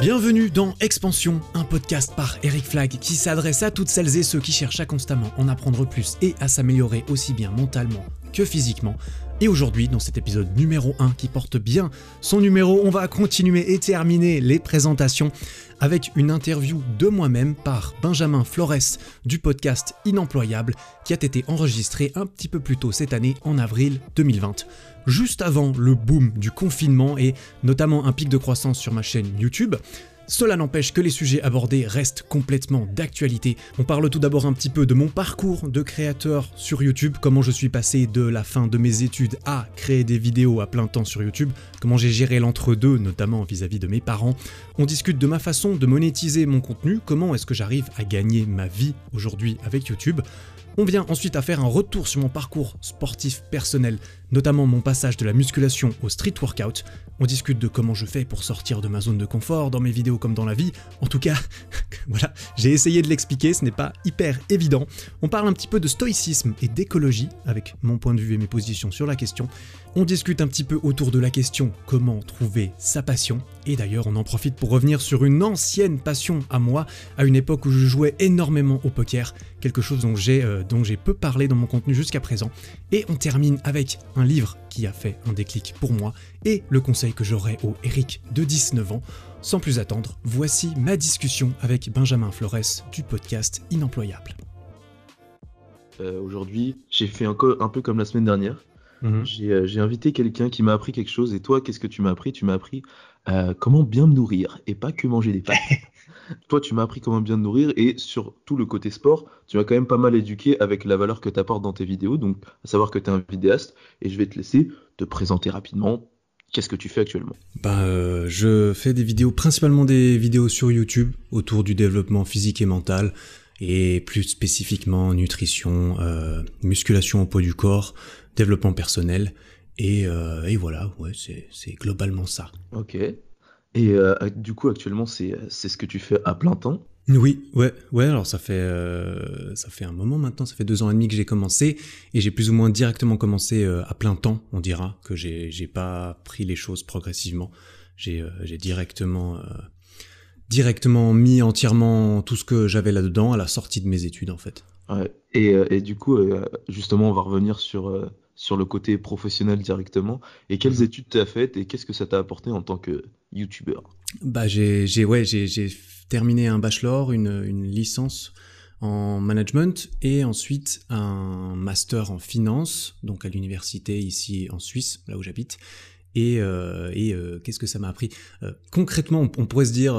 Bienvenue dans Expansion, un podcast par Eric Flagg qui s'adresse à toutes celles et ceux qui cherchent à constamment en apprendre plus et à s'améliorer aussi bien mentalement que physiquement. Et aujourd'hui, dans cet épisode numéro 1 qui porte bien son numéro, on va continuer et terminer les présentations avec une interview de moi-même par Benjamin Flores du podcast Inemployable qui a été enregistré un petit peu plus tôt cette année en avril 2020. Juste avant le boom du confinement et notamment un pic de croissance sur ma chaîne YouTube, cela n'empêche que les sujets abordés restent complètement d'actualité. On parle tout d'abord un petit peu de mon parcours de créateur sur YouTube, comment je suis passé de la fin de mes études à créer des vidéos à plein temps sur YouTube, comment j'ai géré l'entre-deux, notamment vis-à-vis de mes parents. On discute de ma façon de monétiser mon contenu, comment est-ce que j'arrive à gagner ma vie aujourd'hui avec YouTube. On vient ensuite à faire un retour sur mon parcours sportif personnel, notamment mon passage de la musculation au street workout. On discute de comment je fais pour sortir de ma zone de confort, dans mes vidéos comme dans la vie. En tout cas, voilà, j'ai essayé de l'expliquer, ce n'est pas hyper évident. On parle un petit peu de stoïcisme et d'écologie, avec mon point de vue et mes positions sur la question. On discute un petit peu autour de la question comment trouver sa passion. Et d'ailleurs, on en profite pour revenir sur une ancienne passion à moi, à une époque où je jouais énormément au poker, quelque chose dont j'ai euh, j'ai peu parlé dans mon contenu jusqu'à présent. Et on termine avec un livre qui a fait un déclic pour moi et le conseil que j'aurais au Eric de 19 ans. Sans plus attendre, voici ma discussion avec Benjamin Flores du podcast Inemployable. Euh, aujourd'hui, j'ai fait un, peu comme la semaine dernière. Mhm. Euh, j'ai invité quelqu'un qui m'a appris quelque chose et toi, qu'est-ce que tu m'as appris Tu m'as appris euh, comment bien me nourrir et pas que manger des pâtes. Toi, tu m'as appris comment bien nourrir et sur tout le côté sport, tu m'as quand même pas mal éduqué avec la valeur que tu apportes dans tes vidéos, donc à savoir que tu es un vidéaste. Et je vais te laisser te présenter rapidement. Qu'est-ce que tu fais actuellement bah, euh, Je fais des vidéos, principalement des vidéos sur YouTube autour du développement physique et mental, et plus spécifiquement nutrition, euh, musculation au poids du corps, développement personnel. Et, euh, et voilà, ouais, c'est globalement ça. Ok, et euh, du coup, actuellement, c'est ce que tu fais à plein temps Oui, ouais, ouais. Alors ça fait euh, ça fait un moment maintenant, ça fait deux ans et demi que j'ai commencé et j'ai plus ou moins directement commencé euh, à plein temps, on dira, que j'ai pas pris les choses progressivement. J'ai directement directement mis entièrement tout ce que j'avais là-dedans à la sortie de mes études en fait. Et, et, du coup, justement, on va revenir sur sur le côté professionnel directement. Et quelles mhm. études tu as faites et qu'est-ce que ça t'a apporté en tant que youtubeur Bah j'ai ouais j'ai terminé un bachelor, une licence en management et ensuite un master en finance donc à l'université ici en Suisse là où j'habite et, euh, euh, qu'est-ce que ça m'a appris euh, Concrètement, on, pourrait se dire,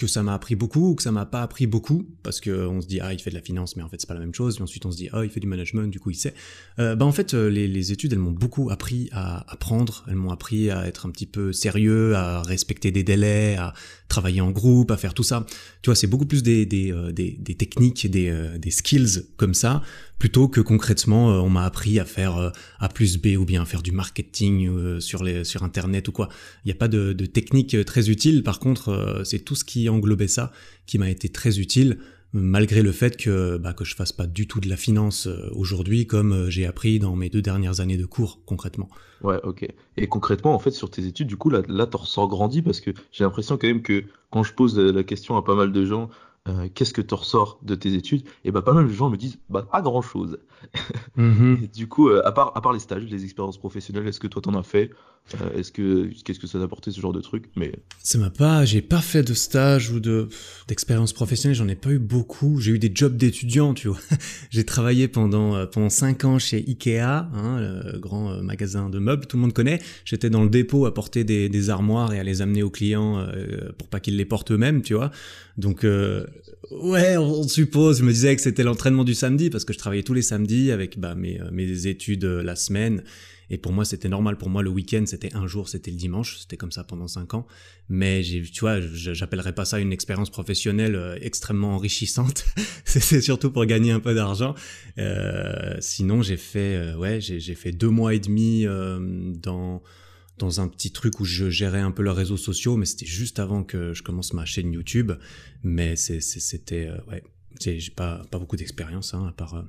que ça m'a appris beaucoup ou que ça m'a pas appris beaucoup, parce qu'on euh, se dit ah il fait de la finance mais en fait c'est pas la même chose, et ensuite on se dit ah il fait du management, du coup il sait. Euh, bah en fait euh, les, les études elles m'ont beaucoup appris à apprendre, elles m'ont appris à être un petit peu sérieux, à respecter des délais, à travailler en groupe, à faire tout ça. Tu vois c'est beaucoup plus des, des, des, techniques, des, des skills comme ça, plutôt que concrètement on m'a appris à faire A plus B ou bien faire du marketing sur, les, sur internet ou quoi. Il n'y a pas de, de technique très utile, par contre c'est tout ce qui englober ça qui m'a été très utile malgré le fait que, bah, que je fasse pas du tout de la finance euh, aujourd'hui, comme euh, j'ai appris dans mes deux dernières années de cours, concrètement. Ouais, ok. Et concrètement, en fait, sur tes études, du coup, là, là ressors grandi, parce que j'ai l'impression quand même que quand je pose la question à pas mal de gens, euh, qu'est-ce que tu ressors de tes études Et eh bah, ben, pas mal de gens me disent bah, pas grand-chose. Mmh du coup, à, part, à part les stages, les expériences professionnelles, est-ce que toi t'en as fait euh, est-ce que qu'est-ce que ça t'a apporté ce genre de truc Mais ça m'a pas, j'ai pas fait de stage ou de d'expérience professionnelle, j'en ai pas eu beaucoup. J'ai eu des jobs d'étudiant, tu vois. j'ai travaillé pendant euh, pendant cinq ans chez Ikea, hein, le grand euh, magasin de meubles, tout le monde connaît. J'étais dans le dépôt à porter des, armoires et à les amener aux clients pour pas qu'ils les portent eux-mêmes, tu vois. Donc ouais, on, suppose. Je me disais que c'était l'entraînement du samedi parce que je travaillais tous les samedis avec bah, mes mes études la semaine et pour moi, c'était normal. Pour moi, le week-end, c'était un jour, c'était le dimanche. C'était comme ça pendant cinq ans. Mais j'ai, tu vois, j'appellerais pas ça une expérience professionnelle euh, extrêmement enrichissante. c'est surtout pour gagner un peu d'argent. Euh, sinon, j'ai fait, euh, ouais, j'ai fait deux mois et demi dans dans un petit truc où je gérais un peu leurs réseaux sociaux, mais c'était juste avant que je commence ma chaîne YouTube. Mais c'était, ouais, j'ai pas, pas beaucoup d'expérience, hein, à part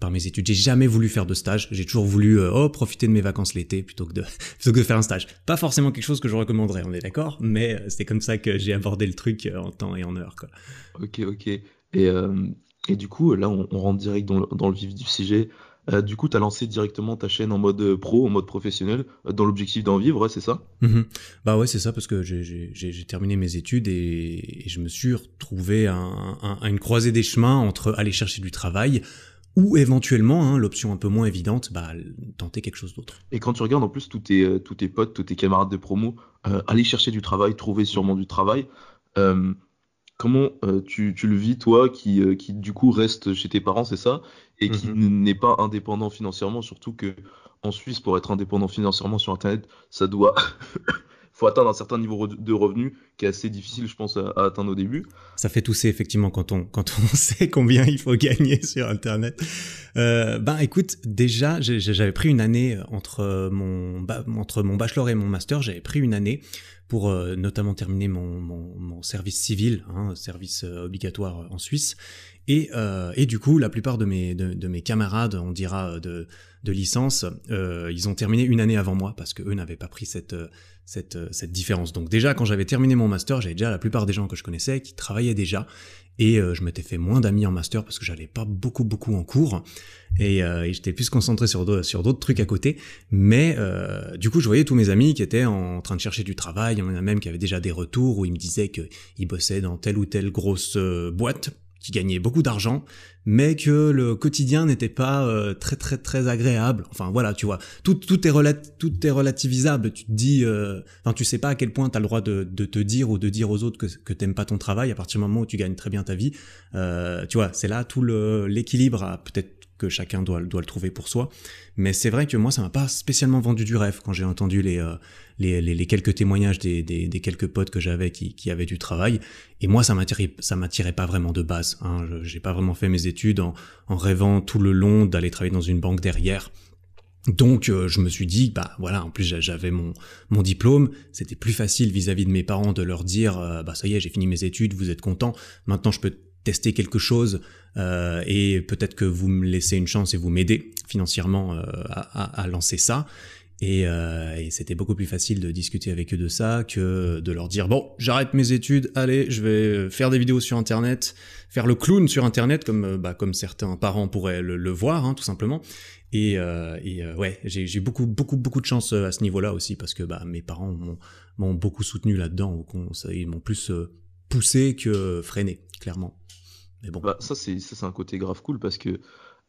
par mes études. J'ai jamais voulu faire de stage. J'ai toujours voulu euh, oh, profiter de mes vacances l'été plutôt que de plutôt que de faire un stage. Pas forcément quelque chose que je recommanderais, on est d'accord, mais euh, c'est comme ça que j'ai abordé le truc euh, en temps et en heure. Quoi. Ok, ok. Et, et du coup, là, on, rentre direct dans le, dans vif du sujet. du coup, tu as lancé directement ta chaîne en mode pro, en mode professionnel, dans l'objectif d'en vivre, c'est ça mm-hmm. Bah ouais, c'est ça, parce que j'ai terminé mes études et, je me suis retrouvé à une croisée des chemins entre aller chercher du travail, ou éventuellement, hein, l'option un peu moins évidente, bah, tenter quelque chose d'autre. Et quand tu regardes en plus tous tes, euh, tes potes, tous tes camarades de promo, euh, aller chercher du travail, trouver sûrement du travail, euh, comment tu, le vis toi qui, du coup reste chez tes parents, c'est ça, et qui mhm. n'est pas indépendant financièrement, surtout que en Suisse, pour être indépendant financièrement sur Internet, ça doit... faut atteindre un certain niveau de revenu qui est assez difficile, je pense, à, atteindre au début. Ça fait tousser effectivement quand on quand on sait combien il faut gagner sur Internet. Euh, ben écoute, déjà j'avais pris une année euh, entre euh, mon entre mon bachelor et mon master, j'avais pris une année pour notamment terminer mon, mon, service civil, hein, service obligatoire en Suisse. Et, et, du coup, la plupart de mes, de, de mes camarades, on dira de, de licence, ils ont terminé une année avant moi parce que eux n'avaient pas pris cette, euh, cette, différence. Donc déjà, quand j'avais terminé mon master, j'avais déjà la plupart des gens que je connaissais qui travaillaient déjà, et euh, je m'étais fait moins d'amis en master parce que j'allais pas beaucoup beaucoup en cours, et, euh, j'étais plus concentré sur d'autres, sur d'autres trucs à côté, mais du coup je voyais tous mes amis qui étaient en train de chercher du travail, il y en a même qui avaient déjà des retours où ils me disaient qu'ils bossaient dans telle ou telle grosse boîte qui gagnait beaucoup d'argent, mais que le quotidien n'était pas euh, très très très agréable. Enfin voilà, tu vois, tout, tout, est, tout est relativisable. Tu te dis, euh, enfin tu sais pas à quel point tu as le droit de, te dire ou de dire aux autres que, que t'aimes pas ton travail à partir du moment où tu gagnes très bien ta vie. Euh, tu vois, c'est là tout le l'équilibre a peut-être que chacun doit, doit le trouver pour soi. Mais c'est vrai que moi, ça m'a pas spécialement vendu du rêve quand j'ai entendu les, euh, les, quelques témoignages des, quelques potes que j'avais qui, qui avaient du travail. Et moi, ça m'attirait, ça m'attirait pas vraiment de base. Hein. J'ai pas vraiment fait mes études en, rêvant tout le long d'aller travailler dans une banque derrière. Donc euh, je me suis dit, bah voilà, en plus j'avais mon, mon diplôme, c'était plus facile vis-à-vis de mes parents de leur dire, euh, bah ça y est, j'ai fini mes études, vous êtes content maintenant je peux tester quelque chose euh, et peut-être que vous me laissez une chance et vous m'aidez financièrement euh, à, lancer ça. Euh, et, c'était beaucoup plus facile de discuter avec eux de ça que de leur dire bon j'arrête mes études, allez je vais faire des vidéos sur internet, faire le clown sur internet comme bah, comme certains parents pourraient le, voir hein, tout simplement. Et, et ouais j'ai beaucoup beaucoup beaucoup de chance à ce niveau-là aussi parce que bah mes parents m'ont beaucoup soutenu là-dedans, ils m'ont plus poussé que freiné clairement bon. Bah, ça, c'est un côté grave cool parce que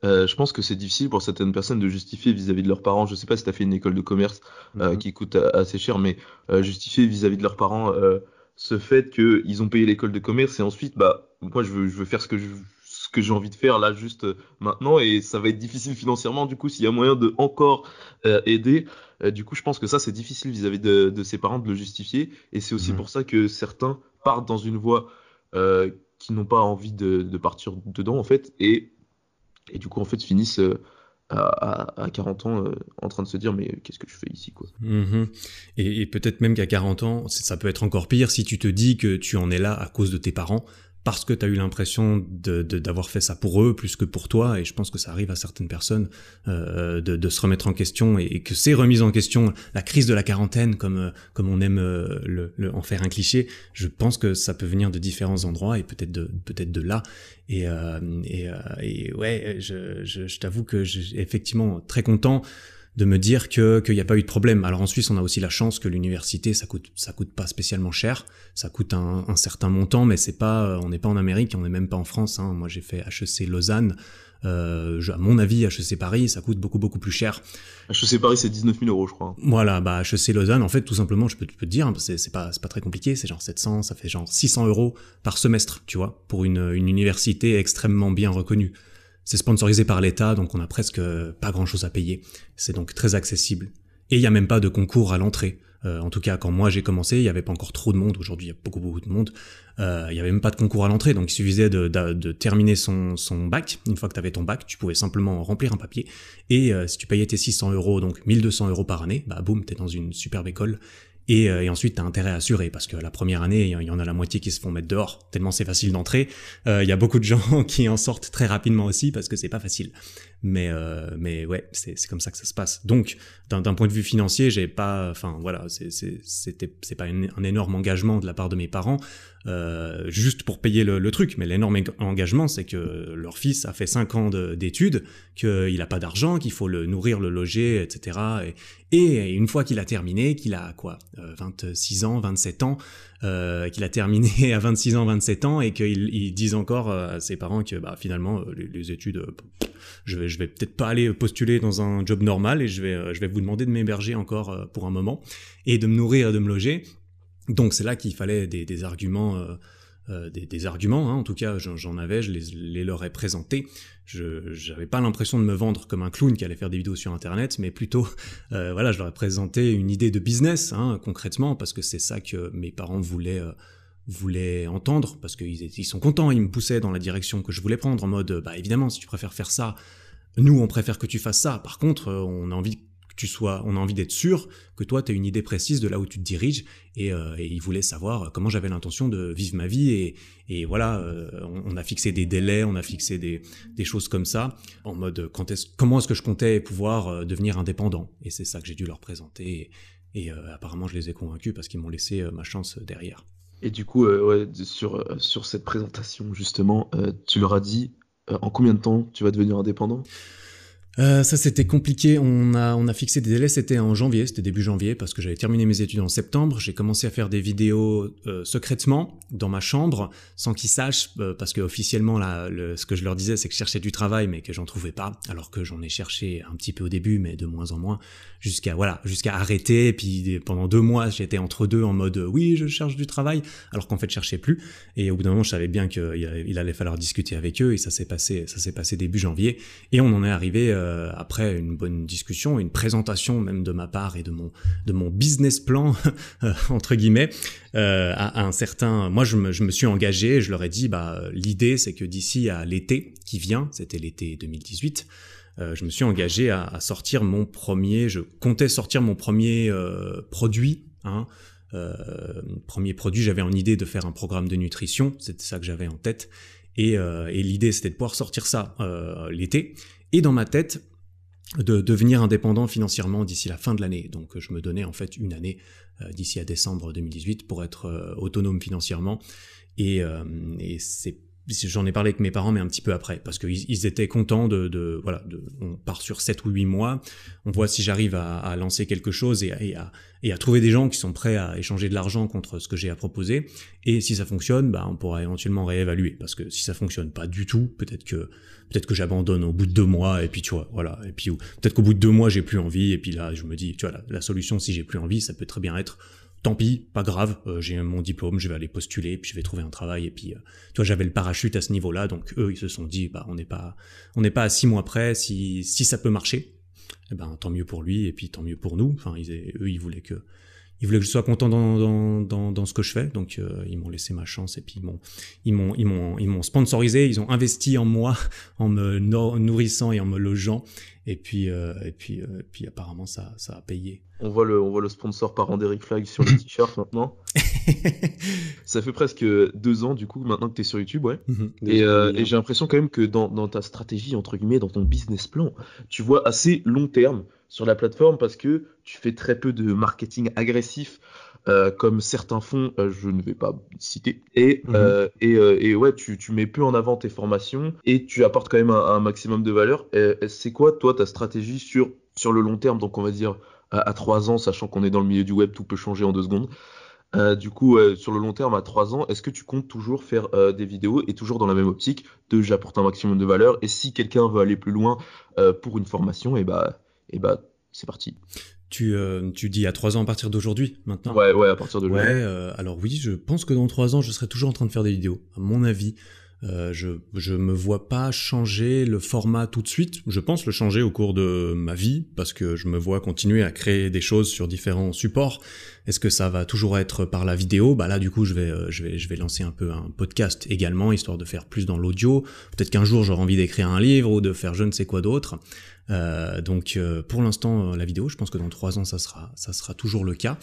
euh, je pense que c'est difficile pour certaines personnes de justifier vis-à-vis de leurs parents. Je sais pas si tu as fait une école de commerce euh, mm-hmm. qui coûte assez cher, mais euh, justifier vis-à-vis de leurs parents euh, ce fait qu'ils ont payé l'école de commerce et ensuite, bah, moi, je veux, je veux faire ce que je, ce que j'ai envie de faire là juste maintenant et ça va être difficile financièrement du coup s'il y a moyen de encore aider du coup je pense que ça c'est difficile vis-à-vis de, de, ses parents de le justifier et c'est aussi mm-hmm. pour ça que certains partent dans une voie qui n'ont pas envie de, partir dedans en fait et, et du coup en fait finissent euh, à, 40 ans euh, en train de se dire mais qu'est-ce que je fais ici quoi. Mhm. Et, et peut-être même qu'à 40 ans ça peut être encore pire si tu te dis que tu en es là à cause de tes parents parce que tu as eu l'impression d'avoir fait ça pour eux plus que pour toi, et je pense que ça arrive à certaines personnes euh, de, de, se remettre en question, et, que ces remises en question, la crise de la quarantaine, comme, euh, comme on aime euh, le, en faire un cliché, je pense que ça peut venir de différents endroits, et peut-être de, peut de là. Et, euh, et, euh, et ouais, je, je, je t'avoue que j'ai effectivement très content de me dire qu'il n'y a pas eu de problème. Alors en Suisse, on a aussi la chance que l'université, ça coûte, ça coûte pas spécialement cher. Ça coûte un, certain montant, mais c'est pas, euh, on n'est pas en Amérique, on n'est même pas en France. Hein. Moi, j'ai fait HEC Lausanne. Euh, à mon avis, HEC Paris, ça coûte beaucoup, beaucoup plus cher. HEC Paris, c'est 19 000 euros, je crois. Voilà, bah, HEC Lausanne, en fait, tout simplement, je peux, te dire, hein, c'est pas, pas très compliqué, c'est genre 700, ça fait genre 600 euros par semestre, tu vois, pour une université extrêmement bien reconnue. C'est sponsorisé par l'État, donc on n'a presque euh, pas grand-chose à payer. C'est donc très accessible. Et il n'y a même pas de concours à l'entrée. Euh, en tout cas, quand moi j'ai commencé, il n'y avait pas encore trop de monde. Aujourd'hui, il y a beaucoup, beaucoup de monde. Euh, il y n'y avait même pas de concours à l'entrée. Donc, il suffisait de, terminer son, bac. Une fois que tu avais ton bac, tu pouvais simplement remplir un papier. Et si tu payais tes 600 euros, donc 1200 euros par année, bah boum, t'es dans une superbe école. Euh, et, ensuite, tu as intérêt à assurer, parce que la première année, il y, en a la moitié qui se font mettre dehors, tellement c'est facile d'entrer. Euh, il y a beaucoup de gens qui en sortent très rapidement aussi, parce que c'est pas facile. Mais, euh, mais ouais, c'est comme ça que ça se passe. Donc, d'un point de vue financier, j'ai pas... Enfin, voilà, c'est pas un énorme engagement de la part de mes parents. Euh, juste pour payer le, truc. Mais l'énorme engagement, c'est que leur fils a fait 5 ans d'études, qu'il n'a pas d'argent, qu'il faut le nourrir, le loger, etc. Et, une fois qu'il a terminé, qu'il a quoi, 26 euh, ans, 27 ans, euh, qu'il a terminé à 26 ans, 27 ans, et qu'ils disent encore à ses parents que bah, finalement, les, études, je vais, vais peut-être pas aller postuler dans un job normal et je vais, je vais vous demander de m'héberger encore pour un moment et de me nourrir de me loger. Donc c'est là qu'il fallait des, arguments, des, arguments. Euh, euh, hein. en tout cas, j'en avais, je les, leur ai présentés. Je n'avais pas l'impression de me vendre comme un clown qui allait faire des vidéos sur Internet, mais plutôt, euh, voilà, je leur ai présenté une idée de business, hein, concrètement, parce que c'est ça que mes parents voulaient. voulaient entendre parce qu'ils ils sont contents, ils me poussaient dans la direction que je voulais prendre en mode bah évidemment si tu préfères faire ça, nous on préfère que tu fasses ça. Par contre, on a envie sois, on a envie d'être sûr que toi, tu as une idée précise de là où tu te diriges. Et, euh, ils voulaient savoir euh, comment j'avais l'intention de vivre ma vie. Et, voilà, euh, on, a fixé des délais, on a fixé des, choses comme ça, en mode quand comment est-ce que je comptais pouvoir devenir indépendant. Et c'est ça que j'ai dû leur présenter. Et, apparemment, je les ai convaincus parce qu'ils m'ont laissé ma chance derrière. Et du coup, sur cette présentation, justement, tu leur as dit en combien de temps tu vas devenir indépendant euh, ça c'était compliqué, on a, on a fixé des délais, c'était en janvier, c'était début janvier parce que j'avais terminé mes études en septembre, j'ai commencé à faire des vidéos euh, secrètement dans ma chambre sans qu'ils sachent euh, parce que officiellement là, ce que je leur disais c'est que je cherchais du travail mais que j'en trouvais pas alors que j'en ai cherché un petit peu au début mais de moins en moins jusqu'à voilà, jusqu'à arrêter et puis pendant deux mois j'étais entre deux en mode oui je cherche du travail alors qu'en fait je cherchais plus et au bout d'un moment je savais bien qu'il allait falloir discuter avec eux et ça s'est passé, ça s'est passé début janvier et on en est arrivé euh, après une bonne discussion, une présentation même de ma part et de mon, de mon business plan, euh, entre guillemets, euh, à, un certain... Moi, je me, je me suis engagé, je leur ai dit, bah, l'idée, c'est que d'ici à l'été qui vient, c'était l'été 2018, je me suis engagé à, sortir mon premier, je comptais sortir mon premier produit. Hein, premier produit, j'avais en idée de faire un programme de nutrition, c'était ça que j'avais en tête. Et, et l'idée, c'était de pouvoir sortir ça l'été et dans ma tête de devenir indépendant financièrement d'ici la fin de l'année. Donc je me donnais en fait une année euh, d'ici à décembre 2018 pour être euh, autonome financièrement. Et, euh, et c'est j'en ai parlé avec mes parents, mais un petit peu après, parce qu'ils étaient contents de, voilà, de, on part sur 7 ou 8 mois, on voit si j'arrive à, lancer quelque chose et, et, à, trouver des gens qui sont prêts à échanger de l'argent contre ce que j'ai à proposer, et si ça fonctionne, bah, on pourra éventuellement réévaluer, parce que si ça fonctionne pas du tout, peut-être que peut-être que j'abandonne au bout de deux mois, et puis tu vois, voilà, et puis peut-être qu'au bout de deux mois j'ai plus envie, et puis là je me dis, tu vois, la solution si j'ai plus envie, ça peut très bien être tant pis, pas grave, euh, j'ai mon diplôme, je vais aller postuler, puis je vais trouver un travail. Et puis, euh, toi, j'avais le parachute à ce niveau-là, donc eux, ils se sont dit, bah, on n'est pas, on n'est pas à six mois près, si, si ça peut marcher, eh ben, tant mieux pour lui, et puis tant mieux pour nous. Enfin, ils, eux, ils voulaient que, ils voulaient que je sois content dans, dans, dans, ce que je fais, donc euh, ils m'ont laissé ma chance, et puis ils m'ont, ils m'ont, ils m'ont, ils m'ont sponsorisé, ils ont investi en moi, en me nourrissant et en me logeant, et puis, euh, et puis, euh, et puis apparemment, ça, ça a payé. On voit le, on voit le sponsor par d'Eric Flag sur le t shirt maintenant. ça fait presque deux ans, du coup, maintenant que tu es sur YouTube, ouais. Mhm. Et, euh, et j'ai l'impression quand même que dans, dans, ta stratégie, entre guillemets, dans ton business plan, tu vois assez long terme sur la plateforme parce que tu fais très peu de marketing agressif. Euh, comme certains font, euh, je ne vais pas citer. Et, mhm. euh, et, ouais, tu, mets peu en avant tes formations et tu apportes quand même un, maximum de valeur. C'est quoi, toi, ta stratégie sur, sur le long terme Donc, on va dire à, trois 3 ans, sachant qu'on est dans le milieu du web, tout peut changer en deux secondes. du coup, sur le long terme, à 3 ans, est-ce que tu comptes toujours faire des vidéos et toujours dans la même optique de j'apporte un maximum de valeur Et si quelqu'un veut aller plus loin pour une formation, et eh bah, et eh bah c'est parti. Tu, euh, tu dis à trois ans à partir d'aujourd'hui, maintenant Ouais, ouais, à partir de Ouais, euh, alors oui, je pense que dans trois ans, je serai toujours en train de faire des vidéos, à mon avis. Euh, je je me vois pas changer le format tout de suite. Je pense le changer au cours de ma vie parce que je me vois continuer à créer des choses sur différents supports. Est-ce que ça va toujours être par la vidéo Bah là du coup je vais je vais je vais lancer un peu un podcast également histoire de faire plus dans l'audio. Peut-être qu'un jour j'aurai envie d'écrire un livre ou de faire je ne sais quoi d'autre. Euh, donc euh, pour l'instant euh, la vidéo, je pense que dans trois ans ça sera, ça sera toujours le cas.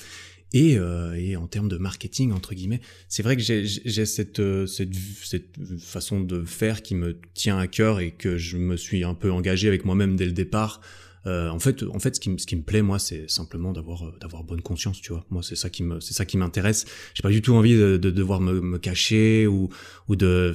Et, et en termes de marketing entre guillemets, c'est vrai que j'ai cette, cette, cette façon de faire qui me tient à cœur et que je me suis un peu engagé avec moi-même dès le départ euh, en fait, en fait, ce qui, me plaît moi, c'est simplement d'avoir euh, d'avoir bonne conscience, tu vois. Moi, c'est ça qui me c'est ça qui m'intéresse. J'ai pas du tout envie de, devoir me, cacher ou ou de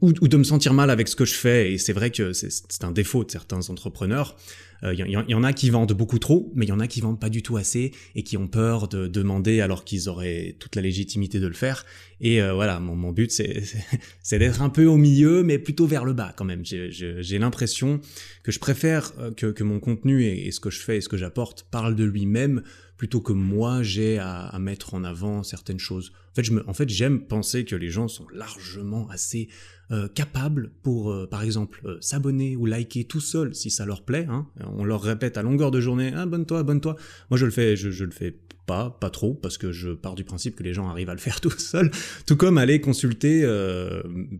ou, ou, de me sentir mal avec ce que je fais. Et c'est vrai que c'est un défaut de certains entrepreneurs. Il euh, y, en a qui vendent beaucoup trop, mais il y en a qui vendent pas du tout assez et qui ont peur de demander alors qu'ils auraient toute la légitimité de le faire. Et euh, voilà, mon, but, c'est d'être un peu au milieu, mais plutôt vers le bas quand même. J'ai l'impression que je préfère euh, que, mon contenu et, ce que je fais et ce que j'apporte parle de lui-même plutôt que moi j'ai à, à, mettre en avant certaines choses. En fait, je en fait, j'aime penser que les gens sont largement assez euh, capable pour, euh, par exemple, euh, s'abonner ou liker tout seul si ça leur plaît. Hein. On leur répète à longueur de journée abonne-toi, abonne-toi. Moi, je le fais, je, je le fais pas, pas trop, parce que je pars du principe que les gens arrivent à le faire tout seul. tout comme aller consulter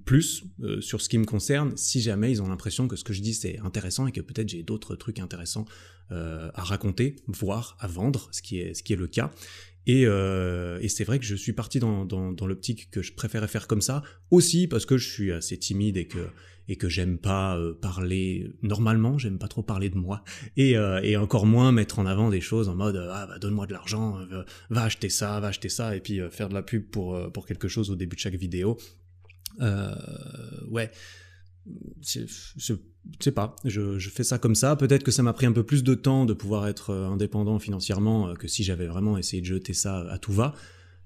plus sur ce qui me concerne, si jamais ils ont l'impression que ce que je dis c'est intéressant et que peut-être j'ai d'autres trucs intéressants à raconter, voire à vendre, ce qui est, ce qui est le cas. Et, euh, et c'est vrai que je suis parti dans, dans, dans l'optique que je préférais faire comme ça, aussi parce que je suis assez timide et que, et que j'aime pas euh, parler normalement, j'aime pas trop parler de moi, et, euh, et, encore moins mettre en avant des choses en mode euh, ah bah donne-moi de l'argent, va acheter ça, va acheter ça, et puis faire de la pub pour, pour quelque chose au début de chaque vidéo. ouais, je, ne sais pas, je, fais ça comme ça. Peut-être que ça m'a pris un peu plus de temps de pouvoir être euh, indépendant financièrement euh, que si j'avais vraiment essayé de jeter ça à tout va.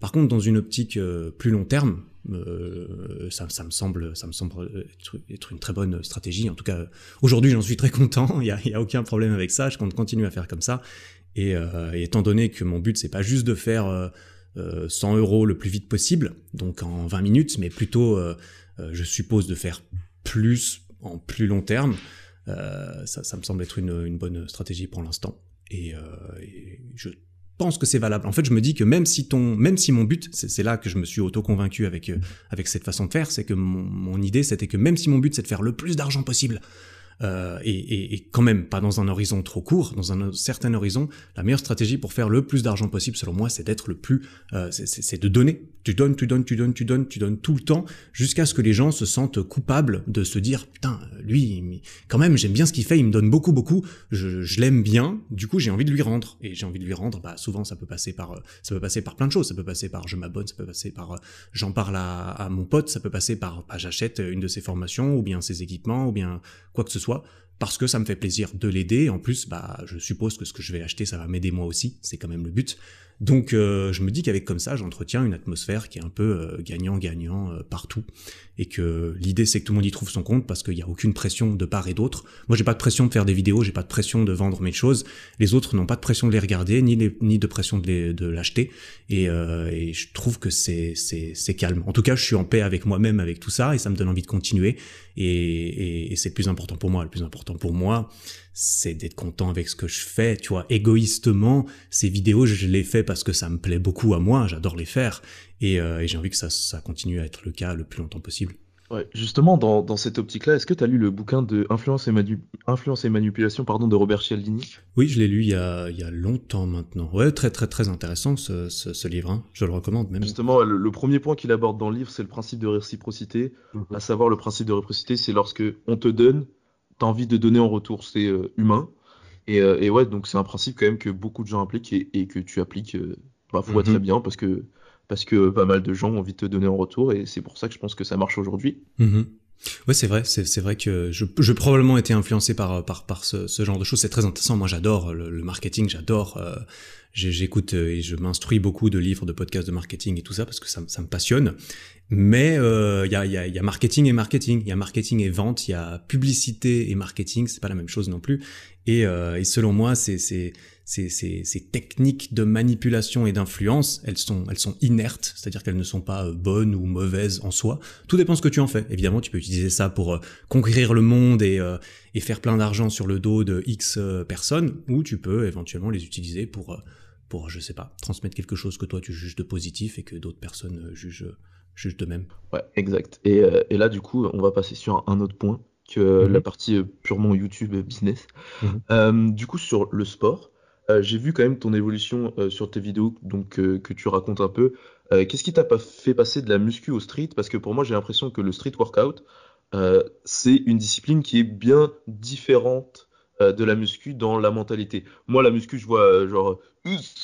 Par contre, dans une optique euh, plus long terme, ça, me semble, ça me semble être, une très bonne stratégie. En tout cas, aujourd'hui, j'en suis très content. Il n'y a, a, aucun problème avec ça. Je compte continuer à faire comme ça. Et, étant donné que mon but, c'est pas juste de faire 100 euros le plus vite possible, donc en 20 minutes, mais plutôt, je suppose, de faire plus en plus long terme. Euh, ça, me semble être une, bonne stratégie pour l'instant. Euh, et, je pense que c'est valable. En fait, je me dis que même si ton, même si mon but, c'est là que je me suis auto-convaincu avec, euh, avec cette façon de faire, c'est que mon, mon idée, c'était que même si mon but, c'est de faire le plus d'argent possible, euh, et, et, quand même pas dans un horizon trop court, dans un certain horizon, la meilleure stratégie pour faire le plus d'argent possible, selon moi, c'est d'être le plus, euh, c'est de donner. Tu donnes, tu donnes, tu donnes, tu donnes, tu donnes tout le temps, jusqu'à ce que les gens se sentent coupables de se dire, putain, lui, quand même, j'aime bien ce qu'il fait, il me donne beaucoup, beaucoup, je, je l'aime bien, du coup, j'ai envie de lui rendre, et j'ai envie de lui rendre. Bah, souvent, ça peut passer par, euh, ça peut passer par plein de choses, ça peut passer par je m'abonne, ça peut passer par j'en parle à, à, mon pote, ça peut passer par bah, j'achète une de ses formations, ou bien ses équipements, ou bien quoi que ce soit toi parce que ça me fait plaisir de l'aider. En plus, bah, je suppose que ce que je vais acheter, ça va m'aider moi aussi. C'est quand même le but. Donc, euh, je me dis qu'avec comme ça, j'entretiens une atmosphère qui est un peu euh, gagnant-gagnant euh, partout, et que l'idée c'est que tout le monde y trouve son compte parce qu'il n'y a aucune pression de part et d'autre. Moi, j'ai pas de pression de faire des vidéos, j'ai pas de pression de vendre mes choses. Les autres n'ont pas de pression de les regarder, ni, ni de pression de l'acheter. Et, et, je trouve que c'est calme. En tout cas, je suis en paix avec moi-même avec tout ça, et ça me donne envie de continuer. et, c'est le plus important pour moi, le plus important pour moi, c'est d'être content avec ce que je fais, tu vois, égoïstement, ces vidéos, je les fais parce que ça me plaît beaucoup à moi, j'adore les faire, et, euh, j'ai envie que ça, continue à être le cas le plus longtemps possible. Ouais, justement, dans, cette optique-là, est-ce que tu as lu le bouquin de Influence et, Manipulation pardon, de Robert Cialdini Oui, je l'ai lu il y, a, longtemps maintenant. Ouais, très très très intéressant ce, livre, hein. je le recommande même. Justement, le, premier point qu'il aborde dans le livre, c'est le principe de réciprocité, mm-hmm. à savoir le principe de réciprocité, c'est lorsque on te donne, t'as envie de donner en retour, c'est euh, humain. Euh, et, ouais, donc c'est un principe quand même que beaucoup de gens appliquent et, que tu appliques euh, bah, mhm. très bien parce que, parce que pas mal de gens ont envie de te donner en retour et c'est pour ça que je pense que ça marche aujourd'hui. Mhm. Oui c'est vrai, c'est vrai que je, je probablement été influencé par par par ce, ce genre de choses. C'est très intéressant. Moi, j'adore le, marketing, j'adore. Euh, j'écoute euh, et je m'instruis beaucoup de livres, de podcasts de marketing et tout ça parce que ça, ça me passionne. Mais il euh, y, a, y, a, y, a, marketing et marketing, il y a marketing et vente, il y a publicité et marketing. C'est pas la même chose non plus. Et, euh, et selon moi, c'est ces, techniques de manipulation et d'influence, elles sont, elles sont inertes, c'est-à-dire qu'elles ne sont pas euh, bonnes ou mauvaises en soi. Tout dépend ce que tu en fais. Évidemment, tu peux utiliser ça pour euh, conquérir le monde et, euh, et faire plein d'argent sur le dos de X personnes, ou tu peux éventuellement les utiliser pour, pour, je sais pas, transmettre quelque chose que toi tu juges de positif et que d'autres personnes jugent, jugent de même. Ouais, exact. Et, et là, du coup, on va passer sur un autre point que mhm. la partie purement YouTube business. Mhm. du coup, sur le sport, euh, j'ai vu quand même ton évolution euh, sur tes vidéos donc, euh, que tu racontes un peu. Qu'est-ce qui t'a pas fait passer de la muscu au street Parce que pour moi, j'ai l'impression que le street workout, c'est une discipline qui est bien différente de la muscu dans la mentalité. Moi, la muscu, je vois genre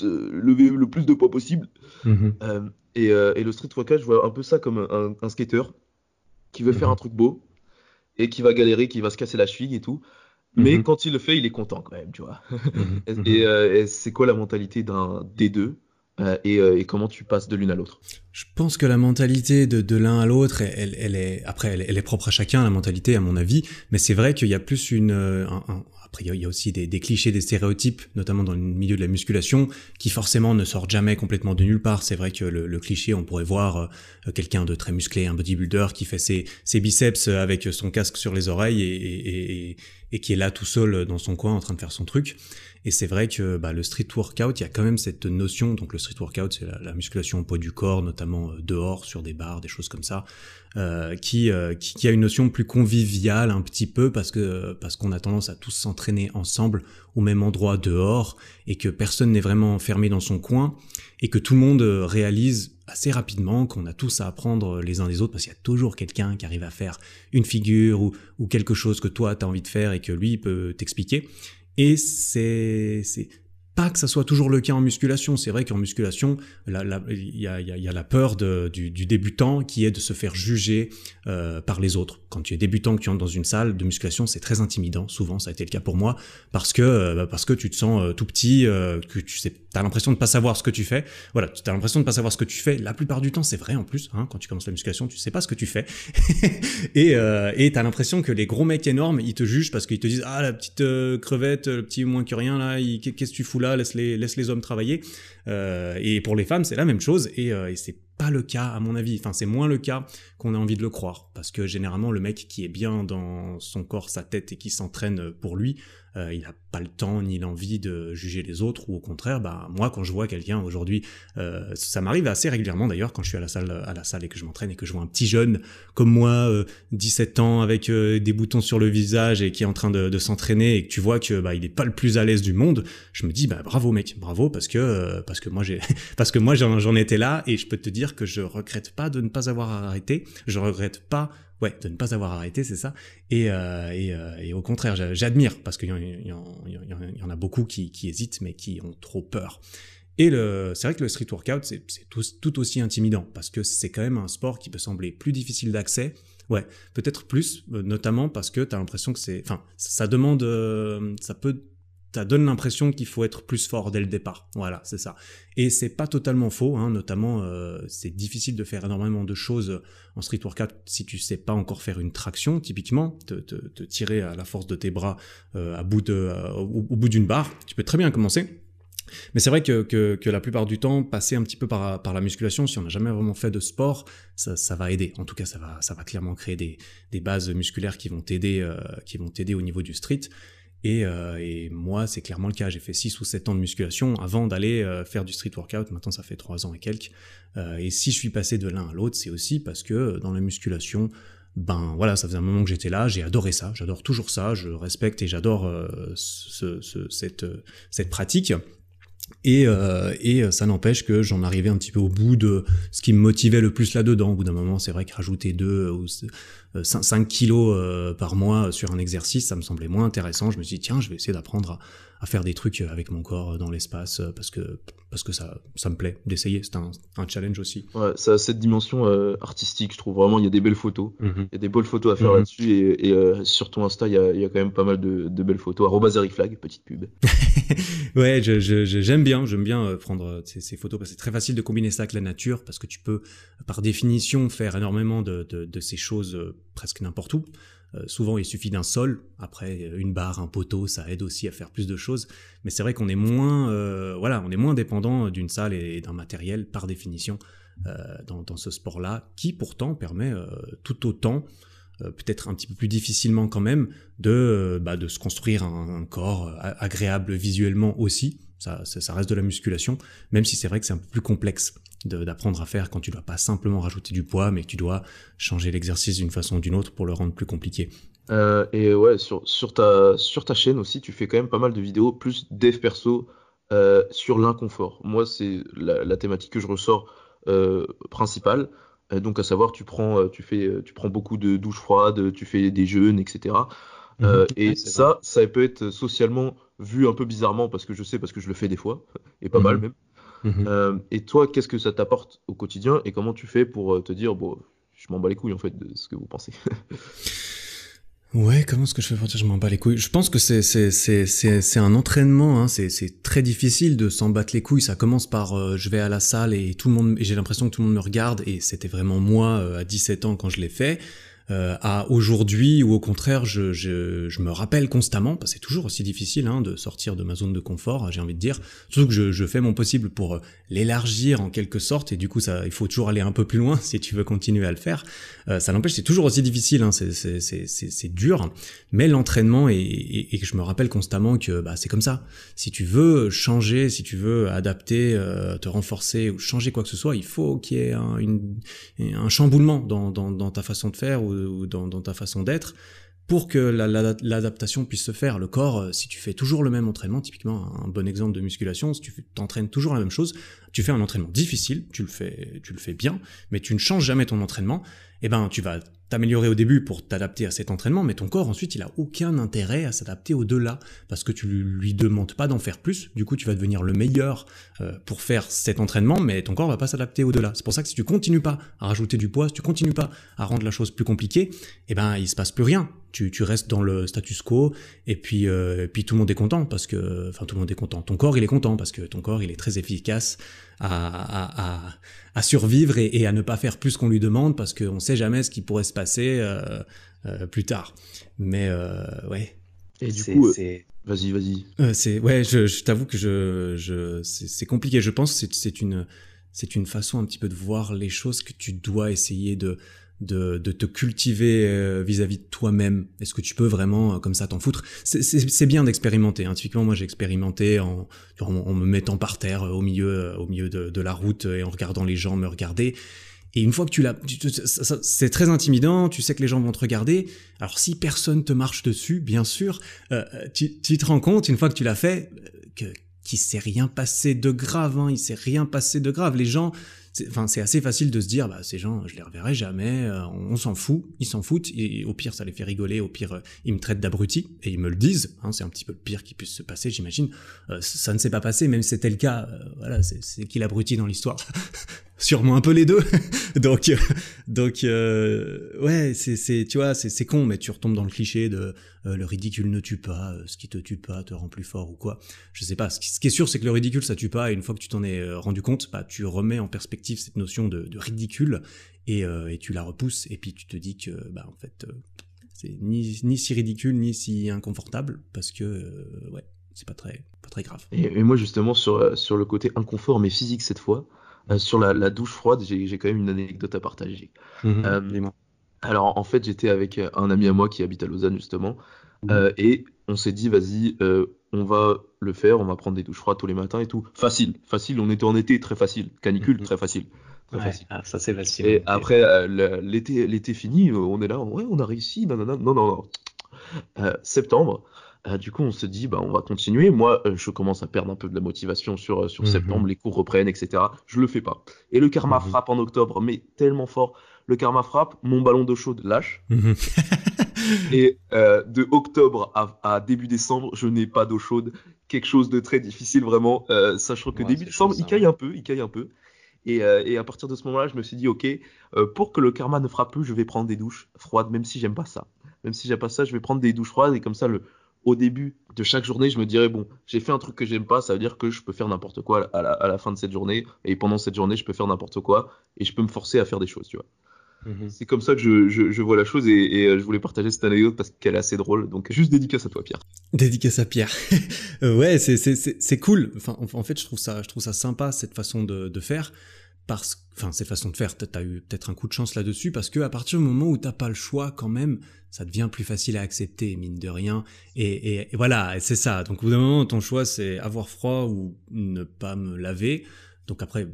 lever le plus de poids possible. Mm-hmm. et, le street workout, je vois un peu ça comme un, skater qui veut faire mm-hmm. un truc beau et qui va galérer, qui va se casser la cheville et tout mais mhm. quand il le fait, il est content quand même, tu vois. Mhm. Mhm. Euh, et, c'est quoi la mentalité d'un des deux euh, euh, et, comment tu passes de l'une à l'autre Je pense que la mentalité de, de l'un à l'autre, elle, est après, elle, est propre à chacun la mentalité, à mon avis. Mais c'est vrai qu'il y a plus une. après, il y a aussi des, clichés, des stéréotypes, notamment dans le milieu de la musculation, qui forcément ne sortent jamais complètement de nulle part. C'est vrai que le, cliché, on pourrait voir quelqu'un de très musclé, un bodybuilder qui fait ses, ses biceps avec son casque sur les oreilles et et qui est là tout seul euh, dans son coin en train de faire son truc. Et c'est vrai que bah, le street workout, il y a quand même cette notion. Donc le street workout, c'est la, musculation au poids du corps, notamment euh, dehors, sur des bars, des choses comme ça, euh, qui, qui, a une notion plus conviviale un petit peu parce que parce qu'on a tendance à tous s'entraîner ensemble au même endroit dehors et que personne n'est vraiment enfermé dans son coin et que tout le monde réalise assez rapidement, qu'on a tous à apprendre les uns des autres, parce qu'il y a toujours quelqu'un qui arrive à faire une figure ou, quelque chose que toi, tu as envie de faire et que lui peut t'expliquer. Et c'est, pas que ça soit toujours le cas en musculation. C'est vrai qu'en musculation, il y, a, la peur du, débutant qui est de se faire juger euh, par les autres. Quand tu es débutant, que tu entres dans une salle de musculation, c'est très intimidant. Souvent, ça a été le cas pour moi parce que euh, bah, parce que tu te sens euh, tout petit, que tu sais, as l'impression de pas savoir ce que tu fais. Voilà, tu as l'impression de pas savoir ce que tu fais. La plupart du temps, c'est vrai en plus. Hein. quand tu commences la musculation, tu sais pas ce que tu fais et tu as l'impression que les gros mecs énormes, ils te jugent parce qu'ils te disent ah la petite crevette, le petit moins que rien là, qu'est-ce que tu fous laisse les, hommes travailler. Euh, et pour les femmes, c'est la même chose, et, euh, et c'est pas le cas à mon avis, enfin c'est moins le cas qu'on a envie de le croire, parce que généralement le mec qui est bien dans son corps, sa tête et qui s'entraîne pour lui, euh, il n'a pas le temps ni l'envie de juger les autres, ou au contraire, bah, moi quand je vois quelqu'un aujourd'hui, euh, ça m'arrive assez régulièrement d'ailleurs quand je suis à la salle, à la salle et que je m'entraîne et que je vois un petit jeune comme moi, 17 euh, ans, avec des boutons sur le visage et qui est en train de, s'entraîner et que tu vois que bah, il n'est pas le plus à l'aise du monde, je me dis bah, bravo mec, bravo parce que, parce que moi j'ai parce que moi j'en étais là et je peux te dire que je regrette pas de ne pas avoir arrêté, je regrette pas ouais, de ne pas avoir arrêté, c'est ça. Et, euh, euh, au contraire, j'admire, parce qu'il y, en a beaucoup qui, hésitent, mais qui ont trop peur. Et c'est vrai que le street workout, c'est tout, tout, aussi intimidant, parce que c'est quand même un sport qui peut sembler plus difficile d'accès. Ouais, peut-être plus, euh, notamment parce que tu as l'impression que c'est... Enfin, ça demande... ça peut ça donne l'impression qu'il faut être plus fort dès le départ. Voilà, c'est ça. Et c'est pas totalement faux, hein, notamment euh, c'est difficile de faire énormément de choses en street workout si tu sais pas encore faire une traction, typiquement, te, tirer à la force de tes bras euh, à bout de, euh, au, bout d'une barre. Tu peux très bien commencer, mais c'est vrai que, que, la plupart du temps, passer un petit peu par, la musculation, si on n'a jamais vraiment fait de sport, ça, va aider. En tout cas, ça va, ça va clairement créer des, des bases musculaires qui vont t'aider, qui vont t'aider au niveau du street. Euh, et, moi, c'est clairement le cas. J'ai fait 6 ou 7 ans de musculation avant d'aller euh, faire du street workout. Maintenant, ça fait 3 ans et quelques. Euh, et si je suis passé de l'un à l'autre, c'est aussi parce que dans la musculation, ben voilà, ça faisait un moment que j'étais là, j'ai adoré ça, j'adore toujours ça, je respecte et j'adore cette, cette pratique. Et, euh, euh, ça n'empêche que j'en arrivais un petit peu au bout de ce qui me motivait le plus là-dedans. Au bout d'un moment, c'est vrai que rajouter 2 euh, ou 5, kilos par mois sur un exercice, ça me semblait moins intéressant. Je me suis dit, tiens, je vais essayer d'apprendre à à faire des trucs euh, avec mon corps euh, dans l'espace euh, parce que, parce que ça, ça me plaît d'essayer. C'est un, challenge aussi. ça cette dimension artistique, je trouve. Vraiment, il y a des belles photos. Mhm. Il y a des belles photos à faire mhm. là-dessus. Et, sur ton Insta, il y a, y a, quand même pas mal de, belles photos. Arrobaseriflag, petite pub. ouais, j'aime bien. J'aime bien prendre ces, photos parce que c'est très facile de combiner ça avec la nature parce que tu peux, par définition, faire énormément de ces choses presque n'importe où. Euh, souvent, il suffit d'un sol. Après, euh, une barre, un poteau, ça aide aussi à faire plus de choses. Mais c'est vrai qu'on est moins, euh, voilà, on est moins dépendant d'une salle et, d'un matériel par définition dans, ce sport-là, qui pourtant permet tout autant peut-être un petit peu plus difficilement quand même, de, bah, de se construire un corps agréable visuellement aussi, ça, reste de la musculation, même si c'est vrai que c'est un peu plus complexe d'apprendre à faire quand tu dois pas simplement rajouter du poids, mais que tu dois changer l'exercice d'une façon ou d'une autre pour le rendre plus compliqué. Euh, et ouais, sur, ta, chaîne aussi, tu fais quand même pas mal de vidéos, plus dev perso, euh, sur l'inconfort. Moi, c'est la, thématique que je ressors euh, principale. Donc, à savoir, tu prends, tu fais, tu prends beaucoup de douches froides, tu fais des jeûnes, etc. Euh, mhm. et ça, ça peut être socialement vu un peu bizarrement parce que je sais, parce que je le fais des fois, et pas mal mhm. même. Mhm. Euh, et toi, qu'est-ce que ça t'apporte au quotidien et comment tu fais pour euh, te dire, bon, je m'en bats les couilles en fait de ce que vous pensez Ouais, comment est-ce que je fais pour dire je m'en bats les couilles Je pense que c'est un entraînement. Hein. C'est très difficile de s'en battre les couilles. Ça commence par je vais à la salle et tout le monde. J'ai l'impression que tout le monde me regarde et c'était vraiment moi à 17 ans quand je l'ai fait. Euh, à aujourd'hui ou au contraire je, je, je, me rappelle constamment, parce c'est toujours aussi difficile hein, de sortir de ma zone de confort, j'ai envie de dire, surtout que je, je fais mon possible pour euh, l'élargir en quelque sorte et du coup ça, il faut toujours aller un peu plus loin si tu veux continuer à le faire. Euh, ça n'empêche, c'est toujours aussi difficile, hein, c'est, c'est, c'est, dur, mais l'entraînement et, et, je me rappelle constamment que bah, c'est comme ça. Si tu veux changer, si tu veux adapter, euh, te renforcer ou changer quoi que ce soit, il faut qu'il y ait un, un chamboulement dans, dans, dans ta façon de faire ou dans, ta façon d'être pour que l'adaptation puisse se faire. Le corps, euh, si tu fais toujours le même entraînement, typiquement un bon exemple de musculation, si tu t'entraînes toujours la même chose, tu fais un entraînement difficile, tu le fais, tu le fais bien, mais tu ne changes jamais ton entraînement, eh ben, tu vas t'améliorer au début pour t'adapter à cet entraînement, mais ton corps ensuite il a aucun intérêt à s'adapter au-delà parce que tu lui demandes pas d'en faire plus. Du coup, tu vas devenir le meilleur euh, pour faire cet entraînement, mais ton corps va pas s'adapter au-delà. C'est pour ça que si tu continues pas à rajouter du poids, si tu continues pas à rendre la chose plus compliquée, eh ben il se passe plus rien. Tu, tu restes dans le status quo et puis euh, puis tout le monde est content parce que enfin tout le monde est content. Ton corps il est content parce que ton corps il est très efficace à, survivre et, à ne pas faire plus qu'on lui demande parce qu'on ne sait jamais ce qui pourrait se passer euh, euh, plus tard. Mais euh, ouais. Et du coup, vas-y, vas-y. c'est ouais, je, t'avoue que je, je c'est compliqué. Je pense que c'est une c'est une façon un petit peu de voir les choses que tu dois essayer de de, te cultiver euh, vis-à-vis de toi-même Est-ce que tu peux vraiment euh, comme ça t'en foutre C'est bien d'expérimenter. Hein. Typiquement, moi j'ai expérimenté en, me mettant par terre euh, au milieu, au milieu de, la route et en regardant les gens me regarder. Et une fois que tu l'as, c'est très intimidant, tu sais que les gens vont te regarder. Alors si personne te marche dessus, bien sûr, tu, te rends compte, une fois que tu l'as fait, que ne s'est rien passé de grave, il hein, il s'est rien passé de grave. Les gens enfin c'est assez facile de se dire bah ces gens je les reverrai jamais euh, on, s'en fout ils s'en foutent et, au pire ça les fait rigoler au pire euh, ils me traitent d'abrutis et ils me le disent hein, c'est un petit peu le pire qui puisse se passer j'imagine euh, ça ne s'est pas passé même si c'était le cas voilà c'est qu'il abrutit dans l'histoire sûrement un peu les deux. donc, euh, donc euh, ouais, c'est, c'est, tu vois, c'est, c'est con, mais tu retombes dans le cliché de euh, le ridicule ne tue pas, ce qui te tue pas te rend plus fort ou quoi. Je sais pas. Ce qui, est sûr, c'est que le ridicule, ça tue pas. Et une fois que tu t'en es rendu compte, bah, tu remets en perspective cette notion de, ridicule et, tu la repousses. Et puis tu te dis que, bah, en fait, c'est ni, si ridicule ni si inconfortable parce que, ouais, c'est pas très, pas très grave. Et, moi, justement, sur, sur le côté inconfort mais physique cette fois. Euh, sur la, douche froide, j'ai quand même une anecdote à partager. Mhm, euh, alors, en fait, j'étais avec euh, un ami à moi qui habite à Lausanne, justement, mhm. et on s'est dit, vas-y, on va le faire, on va prendre des douches froides tous les matins et tout. Facile, facile, on était en été, très facile. Canicule, mhm. très facile. Très facile. Ah, ça, c'est facile. Et après, l'été fini, on est là, ouais, on a réussi, Non, non, non, non. septembre, ah, du coup, on se dit, bah, on va continuer. Moi, euh, je commence à perdre un peu de la motivation sur, euh, sur mhm. septembre, les cours reprennent, etc. Je le fais pas. Et le karma mhm. frappe en octobre, mais tellement fort. Le karma frappe, mon ballon d'eau chaude lâche. Mhm. Et euh, de octobre à, début décembre, je n'ai pas d'eau chaude. Quelque chose de très difficile, vraiment. sachant que début décembre, il caille un peu, il caille un peu. Et, à partir de ce moment-là, je me suis dit, ok, pour que le karma ne frappe plus, je vais prendre des douches froides, même si j'aime pas ça. Même si j'aime pas ça, je vais prendre des douches froides et comme ça, le, au début de chaque journée, je me dirais bon, j'ai fait un truc que j'aime pas, ça veut dire que je peux faire n'importe quoi à la, fin de cette journée et pendant cette journée, je peux faire n'importe quoi et je peux me forcer à faire des choses, tu vois. Mm-hmm. C'est comme ça que je, vois la chose et, euh, je voulais partager cette anecdote parce qu'elle est assez drôle. Donc juste dédicace à toi, Pierre. Dédicace à Pierre. Euh, ouais, c'est cool. Enfin, en fait, je trouve ça, je trouve ça sympa cette façon de faire parce enfin ces façons de faire t'as eu peut-être un coup de chance là-dessus parce que à partir du moment où t'as pas le choix quand même ça devient plus facile à accepter mine de rien et, et voilà c'est ça donc au bout d'un moment ton choix c'est avoir froid ou ne pas me laver donc après,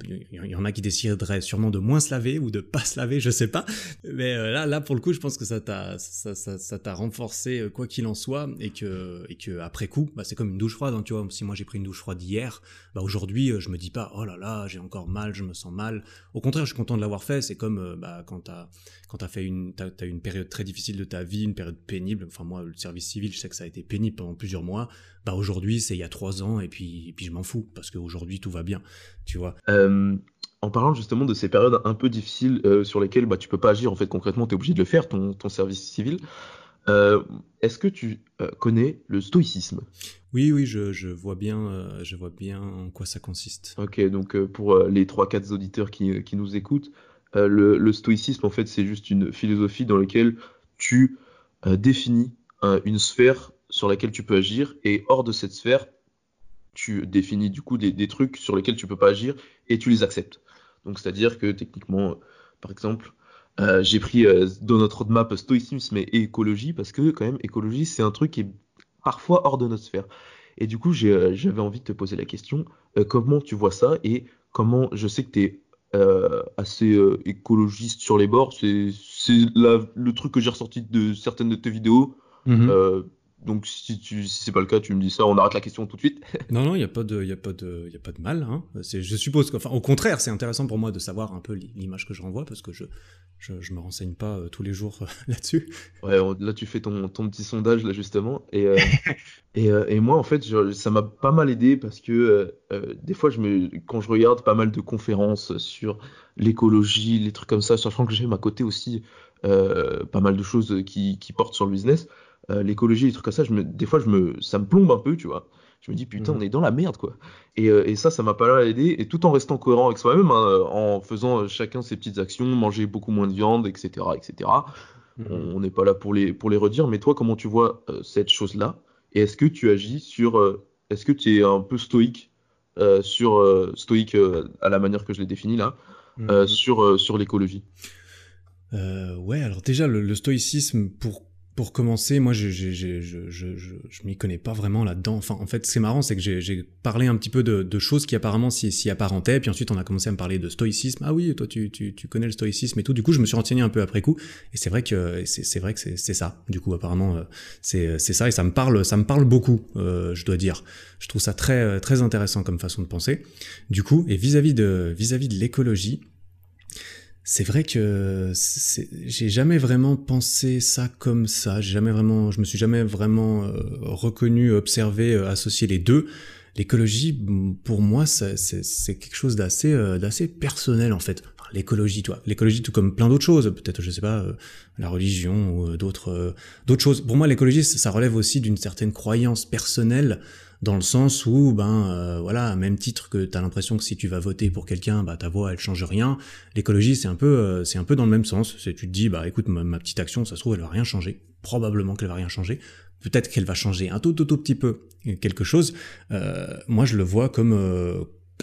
il y en a qui décideraient sûrement de moins se laver ou de pas se laver, je sais pas. Mais euh, là, là pour le coup, je pense que ça t'a, ça, t'a renforcé euh, quoi qu'il en soit et que, et que après coup, bah, c'est comme une douche froide. Hein, tu vois, si moi j'ai pris une douche froide hier, bah aujourd'hui, euh, je me dis pas, oh là là, j'ai encore mal, je me sens mal. Au contraire, je suis content de l'avoir fait. C'est comme bah, quand t'as, quand as fait une, une période très difficile de ta vie, une période pénible. Enfin moi, le service civil, je sais que ça a été pénible pendant plusieurs mois. Bah, aujourd'hui, c'est il y a trois ans, et puis, puis je m'en fous, parce qu'aujourd'hui tout va bien, tu vois. Euh, en parlant justement de ces périodes un peu difficiles euh, sur lesquelles bah, tu peux pas agir, en fait concrètement, tu es obligé de le faire, ton, ton service civil. Euh, est-ce que tu connais le stoïcisme Oui, oui, je, vois bien, je vois bien en quoi ça consiste. Ok, donc pour les trois, quatre auditeurs qui, nous écoutent, le, le, stoïcisme, en fait, c'est juste une philosophie dans laquelle tu définis une sphère sur laquelle tu peux agir et hors de cette sphère, tu définis du coup des, trucs sur lesquels tu peux pas agir et tu les acceptes. Donc c'est-à-dire que techniquement, par exemple, euh, j'ai pris euh, dans notre roadmap stoïcisme et écologie parce que quand même écologie c'est un truc qui est parfois hors de notre sphère. Et du coup euh, j'avais envie de te poser la question comment tu vois ça et comment je sais que tu es assez écologiste sur les bords. C'est le truc que j'ai ressorti de certaines de tes vidéos. Mm-hmm donc si, c'est pas le cas, tu me dis ça, on arrête la question tout de suite. non, non, il n'y a, pas de, y a, pas de, y a pas de mal. Hein. Je suppose qu'au au contraire, c'est intéressant pour moi de savoir un peu l'image que je renvoie parce que je je, me renseigne pas euh, tous les jours euh, là-dessus. Ouais, là tu fais ton, petit sondage là justement et euh, moi en fait ça m'a pas mal aidé parce que des fois quand je regarde pas mal de conférences sur l'écologie, les trucs comme ça, sachant que j'ai à côté aussi pas mal de choses qui portent sur le business euh, l'écologie, les trucs comme ça, je me, des fois, je me, ça me plombe un peu, tu vois. Je me dis, putain, mhm. on est dans la merde, quoi. Et, euh, ça, ça m'a pas aidé. Et tout en restant cohérent avec soi-même, hein, en faisant euh, chacun ses petites actions, manger beaucoup moins de viande, etc. etc. Mhm. On n'est pas là pour les, redire, mais toi, comment tu vois cette chose-là Et est-ce que tu agis sur. est-ce que tu es un peu stoïque sur stoïque à la manière que je l'ai défini là mhm. sur sur l'écologie ouais, alors déjà, le, le, stoïcisme, pour pour commencer, moi, je, je, m'y connais pas vraiment là-dedans. Enfin, en fait, c'est marrant, c'est que j'ai parlé un petit peu de, choses qui apparemment s'y s'y apparentaient, puis ensuite on a commencé à me parler de stoïcisme. Ah oui, toi, tu, connais le stoïcisme et tout. Du coup, je me suis renseigné un peu après coup, et c'est vrai que c'est vrai que c'est ça. Du coup, apparemment, euh, c'est ça, et ça me parle, ça me parle beaucoup, euh, je dois dire. Je trouve ça très très intéressant comme façon de penser. Du coup, et vis-à-vis de vis à -vis de l'écologie c'est vrai que j'ai jamais vraiment pensé ça comme ça. Jamais vraiment, je me suis jamais vraiment euh, reconnu, observé, euh, associé les deux. L'écologie, pour moi, c'est quelque chose euh, d'assez personnel en fait. l'écologie, toi, l'écologie, tout comme plein d'autres choses. Peut-être, je sais pas, la religion ou d'autres d'autres choses. Pour moi, l'écologie, ça relève aussi d'une certaine croyance personnelle dans le sens où, ben euh, voilà, même titre que tu as l'impression que si tu vas voter pour quelqu'un, bah ta voix elle change rien. L'écologie c'est un peu, euh, c'est un peu dans le même sens. C'est tu te dis, bah écoute, ma, petite action, ça se trouve elle va rien changer. Probablement qu'elle va rien changer. Peut-être qu'elle va changer un tout tout tout petit peu quelque chose. Euh, moi je le vois comme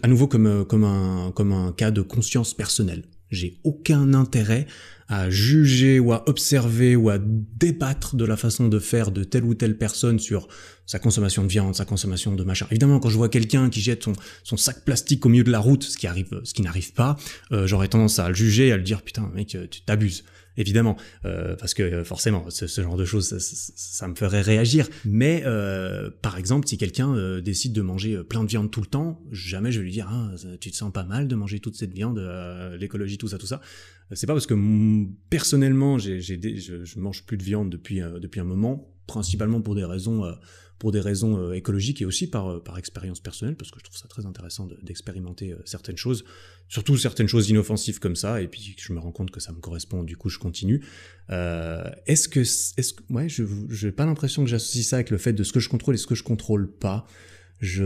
à nouveau comme comme un comme un cas de conscience personnelle. J'ai aucun intérêt à juger ou à observer ou à débattre de la façon de faire de telle ou telle personne sur sa consommation de viande, sa consommation de machin. Évidemment, quand je vois quelqu'un qui jette son, sac plastique au milieu de la route, ce qui ce qui n'arrive pas, euh, j'aurais tendance à le juger, à le dire putain mec, euh, tu t'abuses évidemment, euh, parce que euh, forcément, ce, genre de choses, ça, me ferait réagir. Mais euh, par exemple, si quelqu'un décide de manger plein de viande tout le temps, jamais je vais lui dire hein, tu te sens pas mal de manger toute cette viande, l'écologie, tout ça, tout ça. C'est pas parce que personnellement, j'ai, j'ai je, je, mange plus de viande depuis depuis un moment, principalement pour des raisons pour des raisons euh, écologiques et aussi par, euh, par expérience personnelle, parce que je trouve ça très intéressant d'expérimenter euh, certaines choses, surtout certaines choses inoffensives comme ça, et puis je me rends compte que ça me correspond, du coup je continue. est-ce que, est-ce que, ouais, je n'ai pas l'impression que j'associe ça avec le fait de ce que je contrôle et ce que je contrôle pas. Je,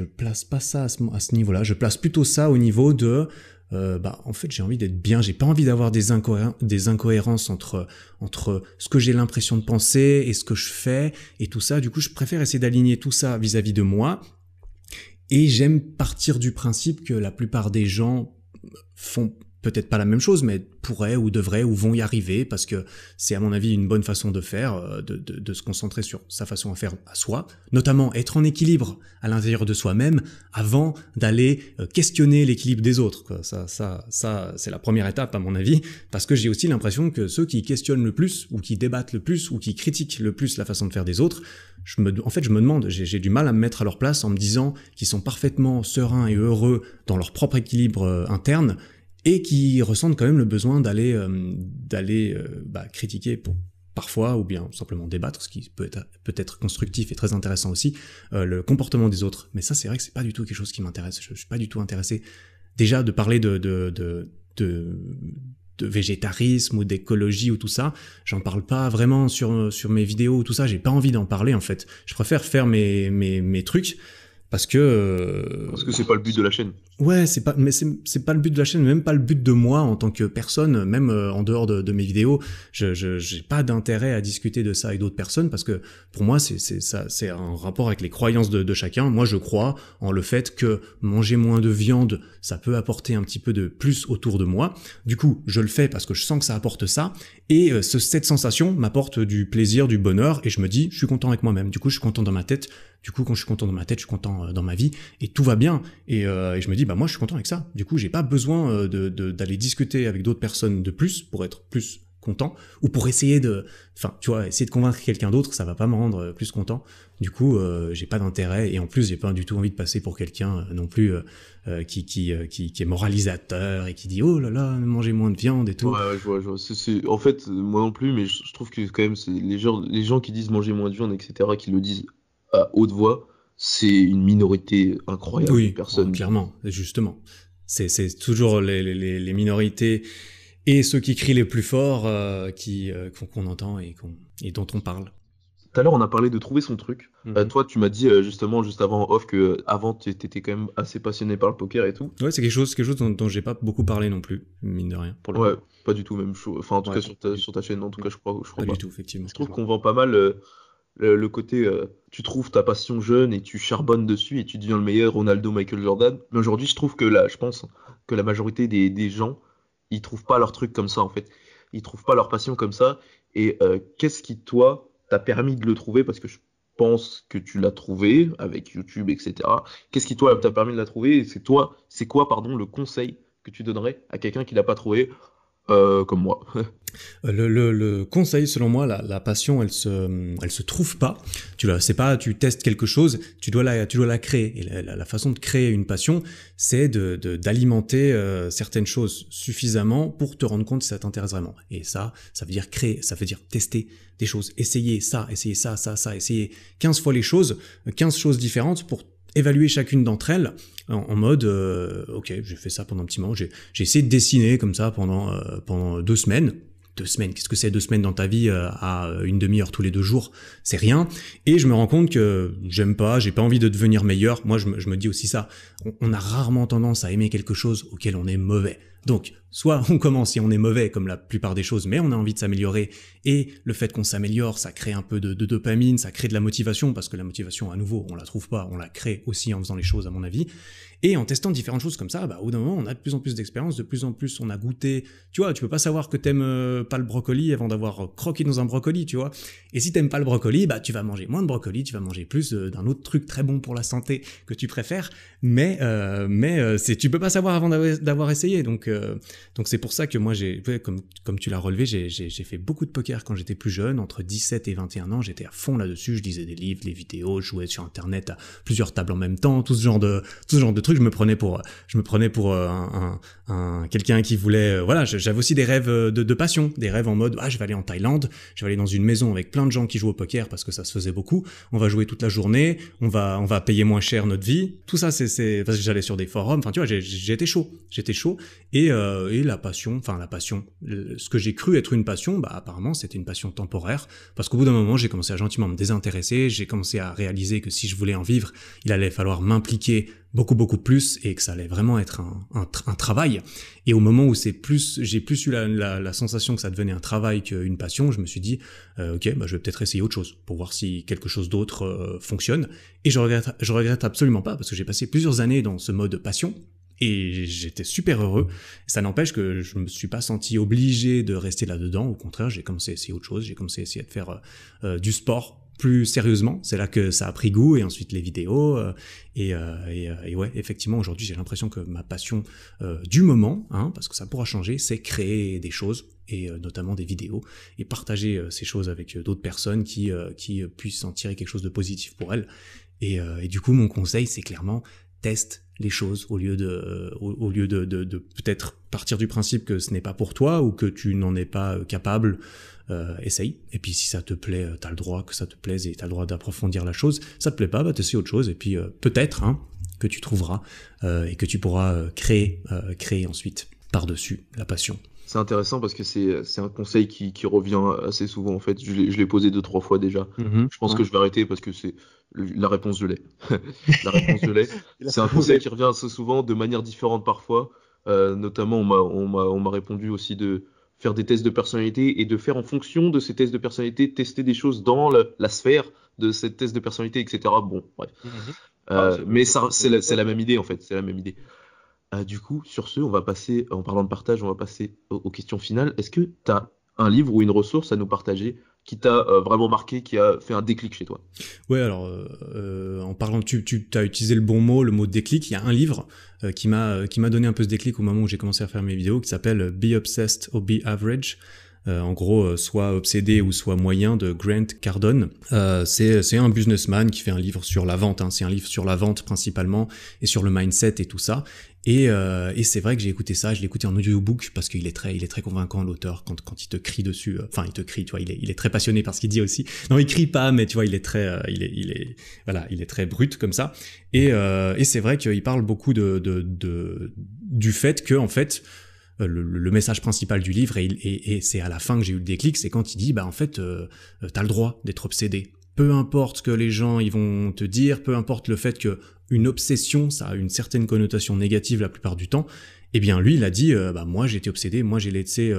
ne place pas ça à ce niveau-là, je place plutôt ça au niveau de euh, bah, en fait j'ai envie d'être bien, j'ai pas envie d'avoir des, incohérences entre entre ce que j'ai l'impression de penser et ce que je fais et tout ça. Du coup, je préfère essayer d'aligner tout ça vis à -vis de moi. Et j'aime partir du principe que la plupart des gens font peut-être pas la même chose, mais pourraient ou devraient ou vont y arriver, parce que c'est à mon avis une bonne façon de faire, euh, de, de, de, se concentrer sur sa façon à faire à soi, notamment être en équilibre à l'intérieur de soi-même avant d'aller euh, questionner l'équilibre des autres. Ça, ça, ça c'est la première étape à mon avis, parce que j'ai aussi l'impression que ceux qui questionnent le plus, ou qui débattent le plus, ou qui critiquent le plus la façon de faire des autres, je me, en fait je me demande, j'ai du mal à me mettre à leur place en me disant qu'ils sont parfaitement sereins et heureux dans leur propre équilibre euh, interne, et qui ressentent quand même le besoin d'aller euh, d'aller euh, bah, critiquer pour parfois ou bien simplement débattre, ce qui peut être, peut être constructif et très intéressant aussi, euh, le comportement des autres. Mais ça, c'est vrai que c'est pas du tout quelque chose qui m'intéresse. Je, suis pas du tout intéressé déjà de parler de, de, de, de, de végétarisme ou d'écologie ou tout ça. J'en parle pas vraiment sur, sur mes vidéos ou tout ça. J'ai pas envie d'en parler en fait. Je préfère faire mes, mes, mes trucs parce que. parce que c'est pas le but de la chaîne. Ouais, c'est pas, mais c'est pas le but de la chaîne, même pas le but de moi en tant que personne, même euh, en dehors de, de mes vidéos. Je j'ai pas d'intérêt à discuter de ça avec d'autres personnes parce que pour moi c'est ça, c'est un rapport avec les croyances de, de, chacun. Moi, je crois en le fait que manger moins de viande, ça peut apporter un petit peu de plus autour de moi. Du coup, je le fais parce que je sens que ça apporte ça et euh, ce, cette sensation m'apporte du plaisir, du bonheur et je me dis, je suis content avec moi-même. Du coup, je suis content dans ma tête. Du coup, quand je suis content dans ma tête, je suis content euh, dans ma vie et tout va bien. et je me dis bah, moi je suis content avec ça. Du coup, j'ai pas besoin euh, d'aller de, d'aller discuter avec d'autres personnes de plus pour être plus content ou pour essayer de enfin tu vois essayer de convaincre quelqu'un d'autre ça va pas me rendre euh, plus content du coup euh, j'ai pas d'intérêt et en plus j'ai pas du tout envie de passer pour quelqu'un non plus qui, qui, qui, est moralisateur et qui dit oh là là mangez moins de viande et tout ouais, en fait moi non plus mais je, trouve que quand même c'est les gens les gens qui disent manger moins de viande etc qui le disent à haute voix c'est une minorité incroyable oui, de personnes. clairement, justement. C'est toujours les, minorités et ceux qui crient les plus forts euh, qui euh, qu'on entend et, dont on parle. Tout à l'heure, on a parlé de trouver son truc. Mhm. Euh, toi, tu m'as dit justement juste avant off que avant tu étais quand même assez passionné par le poker et tout. Ouais, c'est quelque chose, dont, j'ai pas beaucoup parlé non plus, mine de rien. pas du tout même chose. Enfin, en tout cas sur ta, chaîne, en tout mm. cas, je crois, je crois pas, pas. du tout, effectivement. Je trouve qu'on vend pas mal le, côté euh, tu trouves ta passion jeune et tu charbonnes dessus et tu deviens le meilleur Ronaldo, Michael Jordan. Mais aujourd'hui, je trouve que là, je pense que la majorité des, gens, ils trouvent pas leur truc comme ça en fait. Ils trouvent pas leur passion comme ça. Et euh, qu'est-ce qui toi t'a permis de le trouver Parce que je pense que tu l'as trouvé avec YouTube, etc. Qu'est-ce qui toi t'a permis de la trouver Et c'est toi, c'est quoi pardon le conseil que tu donnerais à quelqu'un qui l'a pas trouvé euh, comme moi. Euh, le, conseil, selon moi, la, passion, elle se, elle se trouve pas. Tu la, c'est pas, tu testes quelque chose, tu dois la, tu dois la créer. Et la, façon de créer une passion, c'est de, d'alimenter euh, certaines choses suffisamment pour te rendre compte si ça t'intéresse vraiment. Et ça, ça veut dire créer, ça veut dire tester des choses, essayer ça, essayer ça, ça, ça, essayer 15 fois les choses, 15 choses différentes pour évaluer chacune d'entre elles en, mode euh, ok j'ai fait ça pendant un petit moment j'ai essayé de dessiner comme ça pendant euh, pendant deux semaines deux semaines qu'est-ce que c'est deux semaines dans ta vie euh, à une demi-heure tous les deux jours c'est rien et je me rends compte que j'aime pas j'ai pas envie de devenir meilleur moi je me, dis aussi ça on, a rarement tendance à aimer quelque chose auquel on est mauvais donc, soit on commence et on est mauvais comme la plupart des choses, mais on a envie de s'améliorer, et le fait qu'on s'améliore, ça crée un peu de, dopamine, ça crée de la motivation, parce que la motivation, à nouveau, on la trouve pas, on la crée aussi en faisant les choses, à mon avis. Et en testant différentes choses comme ça, bah, au bout d'un moment, on a de plus en plus d'expérience, de plus en plus, on a goûté. Tu vois, tu peux pas savoir que t'aimes euh, pas le brocoli avant d'avoir euh, croqué dans un brocoli, tu vois. Et si t'aimes pas le brocoli, bah, tu vas manger moins de brocoli, tu vas manger plus euh, d'un autre truc très bon pour la santé que tu préfères. Mais, mais c'est, tu peux pas savoir avant d'avoir essayé. Donc, donc c'est pour ça que moi, j'ai, comme, comme tu l'as relevé, j'ai fait beaucoup de poker quand j'étais plus jeune, entre 17 et 21 ans, j'étais à fond là-dessus. Je lisais des livres, des vidéos, je jouais sur Internet à plusieurs tables en même temps, tout ce genre de, tout ce genre de trucs je me prenais pour, je me prenais pour euh, un, quelqu'un qui voulait, euh, voilà, j'avais aussi des rêves euh, de, passion, des rêves en mode, ah, je vais aller en Thaïlande, je vais aller dans une maison avec plein de gens qui jouent au poker parce que ça se faisait beaucoup. On va jouer toute la journée, on va, on va payer moins cher notre vie. Tout ça, c'est, parce que j'allais sur des forums. Enfin, tu vois, j'étais chaud, j'étais chaud. Et, la passion, enfin la passion, ce que j'ai cru être une passion, bah apparemment c'était une passion temporaire parce qu'au bout d'un moment, j'ai commencé à gentiment me désintéresser. J'ai commencé à réaliser que si je voulais en vivre, il allait falloir m'impliquer beaucoup beaucoup plus et que ça allait vraiment être un, un, travail. Et au moment où c'est plus, j'ai plus eu la, la, sensation que ça devenait un travail qu'une passion, je me suis dit, euh, ok, bah, je vais peut-être essayer autre chose pour voir si quelque chose d'autre euh, fonctionne. Et je regrette, je regrette absolument pas parce que j'ai passé plusieurs années dans ce mode passion. Et j'étais super heureux. Ça n'empêche que je me suis pas senti obligé de rester là-dedans. Au contraire, j'ai commencé à essayer autre chose. J'ai commencé à essayer de faire euh, du sport plus sérieusement. C'est là que ça a pris goût et ensuite les vidéos. Euh, euh, euh, et, ouais, effectivement, aujourd'hui, j'ai l'impression que ma passion du moment, hein, parce que ça pourra changer, c'est créer des choses et notamment des vidéos et partager ces choses avec d'autres personnes qui, qui puissent en tirer quelque chose de positif pour elles. Et, du coup, mon conseil, c'est clairement teste les choses au lieu de, au, lieu de peut-être partir du principe que ce n'est pas pour toi ou que tu n'en es pas capable euh, essaye. Et puis si ça te plaît, euh, t'as le droit que ça te plaise et t'as le droit d'approfondir la chose. Ça te plaît pas, bah t'essayes autre chose. Et puis euh, peut-être hein, que tu trouveras et que tu pourras créer, créer ensuite par-dessus la passion. C'est intéressant parce que c'est un conseil qui, revient assez souvent en fait. Je l'ai posé deux trois fois déjà. Mm-hmm. je pense que je vais arrêter parce que c'est la réponse je l'ai. la réponse je l'ai. c'est un conseil qui revient assez souvent de manière différente parfois. notamment on m'a répondu aussi de faire des tests de personnalité et de faire en fonction de ces tests de personnalité, tester des choses dans la sphère de ces tests de personnalité, etc. Bon, bref. Mhm. Euh, ah, mais c'est la, même idée, en fait. C'est la même idée. Euh, du coup, sur ce, on va passer, en parlant de partage, on va passer aux questions finales. Est-ce que tu as un livre ou une ressource à nous partager qui t'a euh, vraiment marqué, qui a fait un déclic chez toi Ouais, alors euh, euh, en parlant, tu, as utilisé le bon mot, le mot déclic. Il y a un livre qui m'a qui m'a donné un peu ce déclic au moment où j'ai commencé à faire mes vidéos, qui s'appelle Be Obsessed or Be Average. Euh, en gros euh, soit obsédé ou soit moyen de Grant Cardone. Euh, c'est un businessman qui fait un livre sur la vente, hein. c'est un livre sur la vente principalement et sur le mindset et tout ça. Et, euh, et c'est vrai que j'ai écouté ça, je l'ai écouté en audiobook parce qu'il est très, il est très convaincant l'auteur quand, quand il te crie dessus. Enfin, il te crie, tu vois, il est, il est très passionné par ce qu'il dit aussi. Non, il crie pas, mais tu vois, il est très, il est, il est, voilà, il est très brut comme ça. Et, et c'est vrai qu'il parle beaucoup de, de, de, du fait que en fait, euh, le, message principal du livre, et, et, c'est à la fin que j'ai eu le déclic, c'est quand il dit, bah en fait, tu euh, euh, t'as le droit d'être obsédé. Peu importe ce que les gens ils vont te dire, peu importe le fait que une obsession, ça a une certaine connotation négative la plupart du temps, eh bien lui, il a dit, bah moi j'étais obsédé, moi j'ai laissé,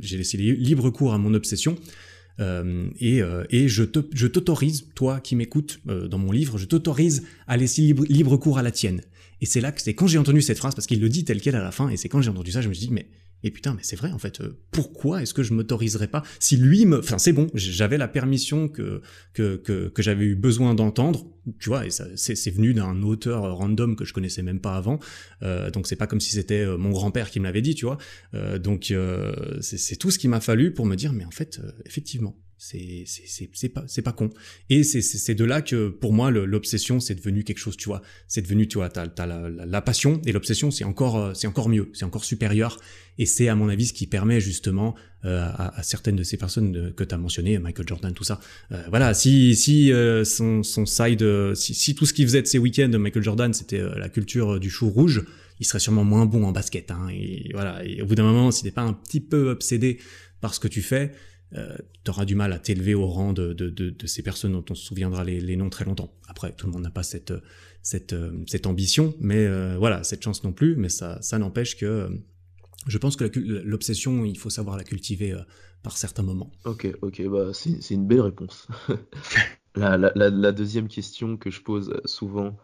j'ai laissé libre cours à mon obsession. et, je t'autorise, toi qui m'écoutes dans mon livre, je t'autorise à laisser libre, cours à la tienne. Et c'est là que c'est quand j'ai entendu cette phrase, parce qu'il le dit tel quel à la fin, et c'est quand j'ai entendu ça, je me suis dit, mais, et putain, mais c'est vrai, en fait, euh, pourquoi est-ce que je m'autoriserais pas Si lui me. Enfin, c'est bon, j'avais la permission que, que, que, j'avais eu besoin d'entendre, tu vois, et ça, c'est, venu d'un auteur random que je connaissais même pas avant, euh, donc c'est pas comme si c'était euh, mon grand-père qui me l'avait dit, tu vois. Euh, donc, c'est, c'est tout ce qu'il m'a fallu pour me dire, mais en fait, effectivement, c'est pas, c'est pas con. Et c'est de là que, pour moi, l'obsession, c'est devenu quelque chose, tu vois. C'est devenu, tu vois, t'as la, passion, et l'obsession, c'est encore, euh, c'est encore mieux, c'est encore supérieur. Et c'est, à mon avis, ce qui permet justement euh, à, certaines de ces personnes que tu as mentionnées, Michael Jordan, tout ça. Euh, voilà, si, si son, son, side, si, si, tout ce qu'il faisait de ses week-ends, Michael Jordan, c'était la culture du chou rouge, il serait sûrement moins bon en basket. Hein, et voilà, au bout d'un moment, si t'es pas un petit peu obsédé par ce que tu fais, euh, tu auras du mal à t'élever au rang de, ces personnes dont on se souviendra les, noms très longtemps. Après, tout le monde n'a pas cette, euh, ambition, mais euh, voilà, cette chance non plus, mais ça, n'empêche que je pense que l'obsession, il faut savoir la cultiver par certains moments. Ok, ok, bah, c'est une belle réponse. la, deuxième question que je pose souvent,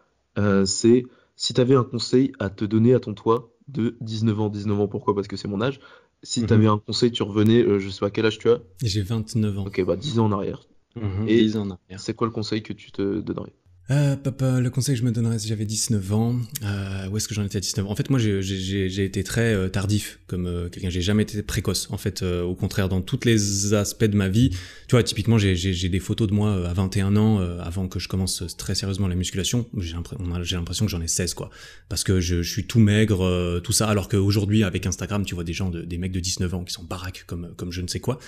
c'est si tu avais un conseil à te donner à ton toit de 19 ans, 19 ans, pourquoi Parce que c'est mon âge, si mhm. tu avais un conseil, tu revenais, euh, je sais pas quel âge tu as J'ai 29 ans. Ok, bah 10 ans en arrière. Mhm. Et 10 ans en arrière. C'est quoi le conseil que tu te donnerais euh, papa, le conseil que je me donnerais si j'avais 19 ans, euh, où est-ce que j'en étais à 19 ans En fait, moi, j'ai été très euh, tardif, comme euh, quelqu'un. J'ai jamais été précoce. En fait, au contraire, dans tous les aspects de ma vie, tu vois, typiquement, j'ai des photos de moi à 21 ans, avant que je commence très sérieusement la musculation. J'ai l'impression que j'en ai 16, quoi, parce que je, suis tout maigre, tout ça. Alors qu'aujourd'hui, avec Instagram, tu vois des gens, des mecs de 19 ans qui sont baraques comme comme je ne sais quoi.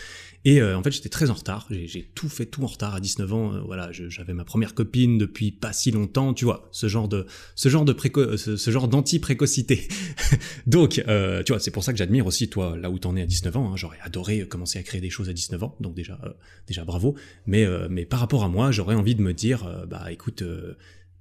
Et euh, en fait, j'étais très en retard. J'ai tout fait tout en retard à 19 ans. Euh, voilà, j'avais ma première copine depuis pas si longtemps. Tu vois, ce genre de ce genre de préco euh, ce, genre d'anti précocité. donc, tu vois, c'est pour ça que j'admire aussi toi là où t'en es à 19 ans. Hein. j'aurais adoré commencer à créer des choses à 19 ans. Donc déjà déjà bravo. Mais mais par rapport à moi, j'aurais envie de me dire bah écoute,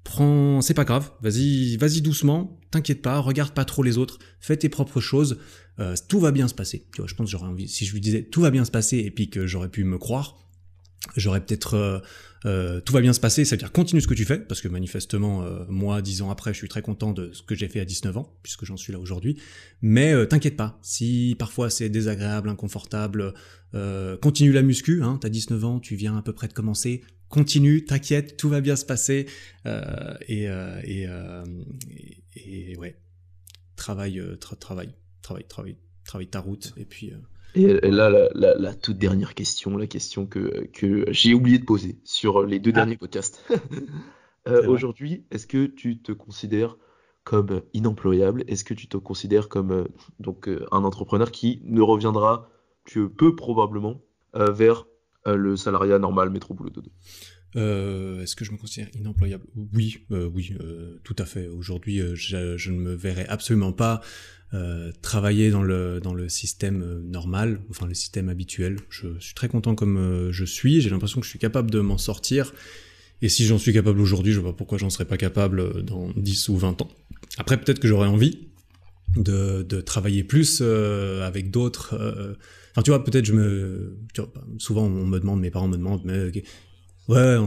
prends, c'est pas grave, vas-y, vas-y doucement, t'inquiète pas, regarde pas trop les autres, fais tes propres choses, euh, tout va bien se passer. Tu je pense j'aurais envie, si je lui disais tout va bien se passer et puis que j'aurais pu me croire, j'aurais peut-être euh, euh, tout va bien se passer, », c'est-à-dire dire continue ce que tu fais, parce que manifestement, moi, dix ans après, je suis très content de ce que j'ai fait à 19 ans, puisque j'en suis là aujourd'hui. Mais t'inquiète pas, si parfois c'est désagréable, inconfortable, continue la muscu, hein, t'as 19 ans, tu viens à peu près de commencer, continue, t'inquiète, tout va bien se passer. Euh, euh, euh, et, ouais, travaille, ta route. Et puis. Et là, la, toute dernière question, la question que, j'ai oublié de poser sur les deux ah. derniers podcasts. Aujourd'hui, est-ce que tu te considères comme inemployable Est-ce que tu te considères comme donc un entrepreneur qui ne reviendra que peu probablement vers euh, le salariat normal métro boulot euh, Est-ce que je me considère inemployable Oui, euh, oui, tout à fait. Aujourd'hui, je, ne me verrais absolument pas travailler dans le, dans le système normal, enfin le système habituel. Je suis très content comme je suis. J'ai l'impression que je suis capable de m'en sortir. Et si j'en suis capable aujourd'hui, je vois pourquoi j'en serais pas capable dans 10 ou 20 ans. Après, peut-être que j'aurais envie de, de, travailler plus avec d'autres Enfin, tu vois, peut-être je me. souvent, on me demande, mes parents me demandent, mais. Ouais,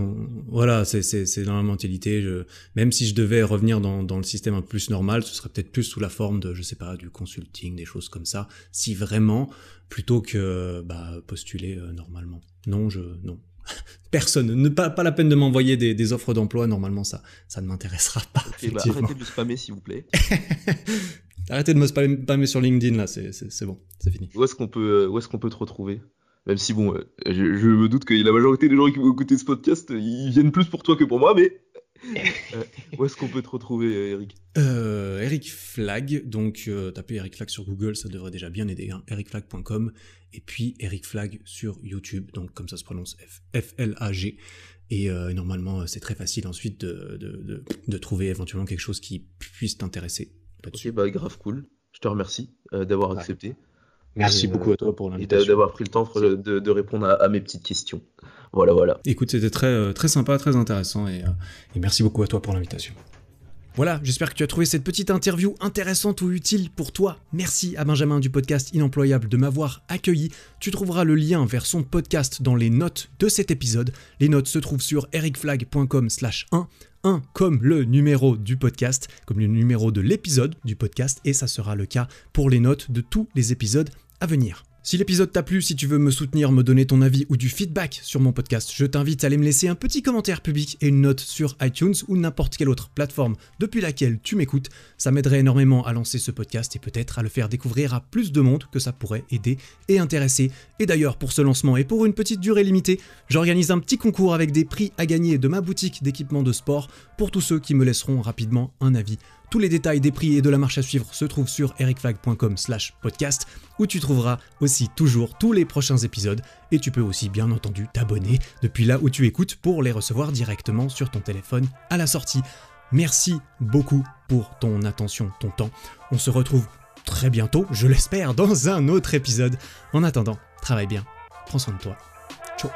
voilà, c'est dans la mentalité. Je, même si je devais revenir dans, le système un peu plus normal, ce serait peut-être plus sous la forme de, je sais pas, du consulting, des choses comme ça, si vraiment, plutôt que bah, postuler euh, normalement. Non, je, non. Personne, ne pas, pas la peine de m'envoyer des, offres d'emploi. Normalement, ça, ça ne m'intéressera pas. Bah, Et arrêtez de spammer, s'il vous plaît. Arrêtez de me spammer sur LinkedIn, là, c'est bon, c'est fini. Où est-ce qu'on peut, euh, est qu'on peut te retrouver même si bon, euh, je, me doute que la majorité des gens qui vont écouter ce podcast, euh, ils viennent plus pour toi que pour moi, mais où est-ce qu'on peut te retrouver, Eric Eric Flag, donc tapez Eric Flag sur Google, ça devrait déjà bien aider, hein, ericflag.com, et puis Eric Flag sur YouTube, donc comme ça se prononce F-L-A-G. et normalement, c'est très facile ensuite de, de, de trouver éventuellement quelque chose qui puisse t'intéresser bah, grave cool. Je te remercie euh, d'avoir accepté. Merci beaucoup à euh, toi pour l'invitation. Et d'avoir pris le temps de, répondre à, mes petites questions. Voilà, voilà. Écoute, c'était très, euh, très sympa, très intéressant et, et merci beaucoup à toi pour l'invitation. Voilà, j'espère que tu as trouvé cette petite interview intéressante ou utile pour toi. Merci à Benjamin du podcast Inemployable de m'avoir accueilli. Tu trouveras le lien vers son podcast dans les notes de cet épisode. Les notes se trouvent sur ericflag.com/1 comme le numéro du podcast, comme le numéro de l'épisode du podcast, et ça sera le cas pour les notes de tous les épisodes à venir. Si l'épisode t'a plu, si tu veux me soutenir, me donner ton avis ou du feedback sur mon podcast, je t'invite à aller me laisser un petit commentaire public et une note sur iTunes ou n'importe quelle autre plateforme depuis laquelle tu m'écoutes. Ça m'aiderait énormément à lancer ce podcast et peut-être à le faire découvrir à plus de monde que ça pourrait aider et intéresser. Et d'ailleurs, pour ce lancement et pour une petite durée limitée, j'organise un petit concours avec des prix à gagner de ma boutique d'équipement de sport pour tous ceux qui me laisseront rapidement un avis tous les détails des prix et de la marche à suivre se trouvent sur ericfag.com slash podcast, où tu trouveras aussi toujours tous les prochains épisodes, et tu peux aussi bien entendu t'abonner depuis là où tu écoutes pour les recevoir directement sur ton téléphone à la sortie. Merci beaucoup pour ton attention, ton temps. On se retrouve très bientôt, je l'espère, dans un autre épisode. En attendant, travaille bien, prends soin de toi. Ciao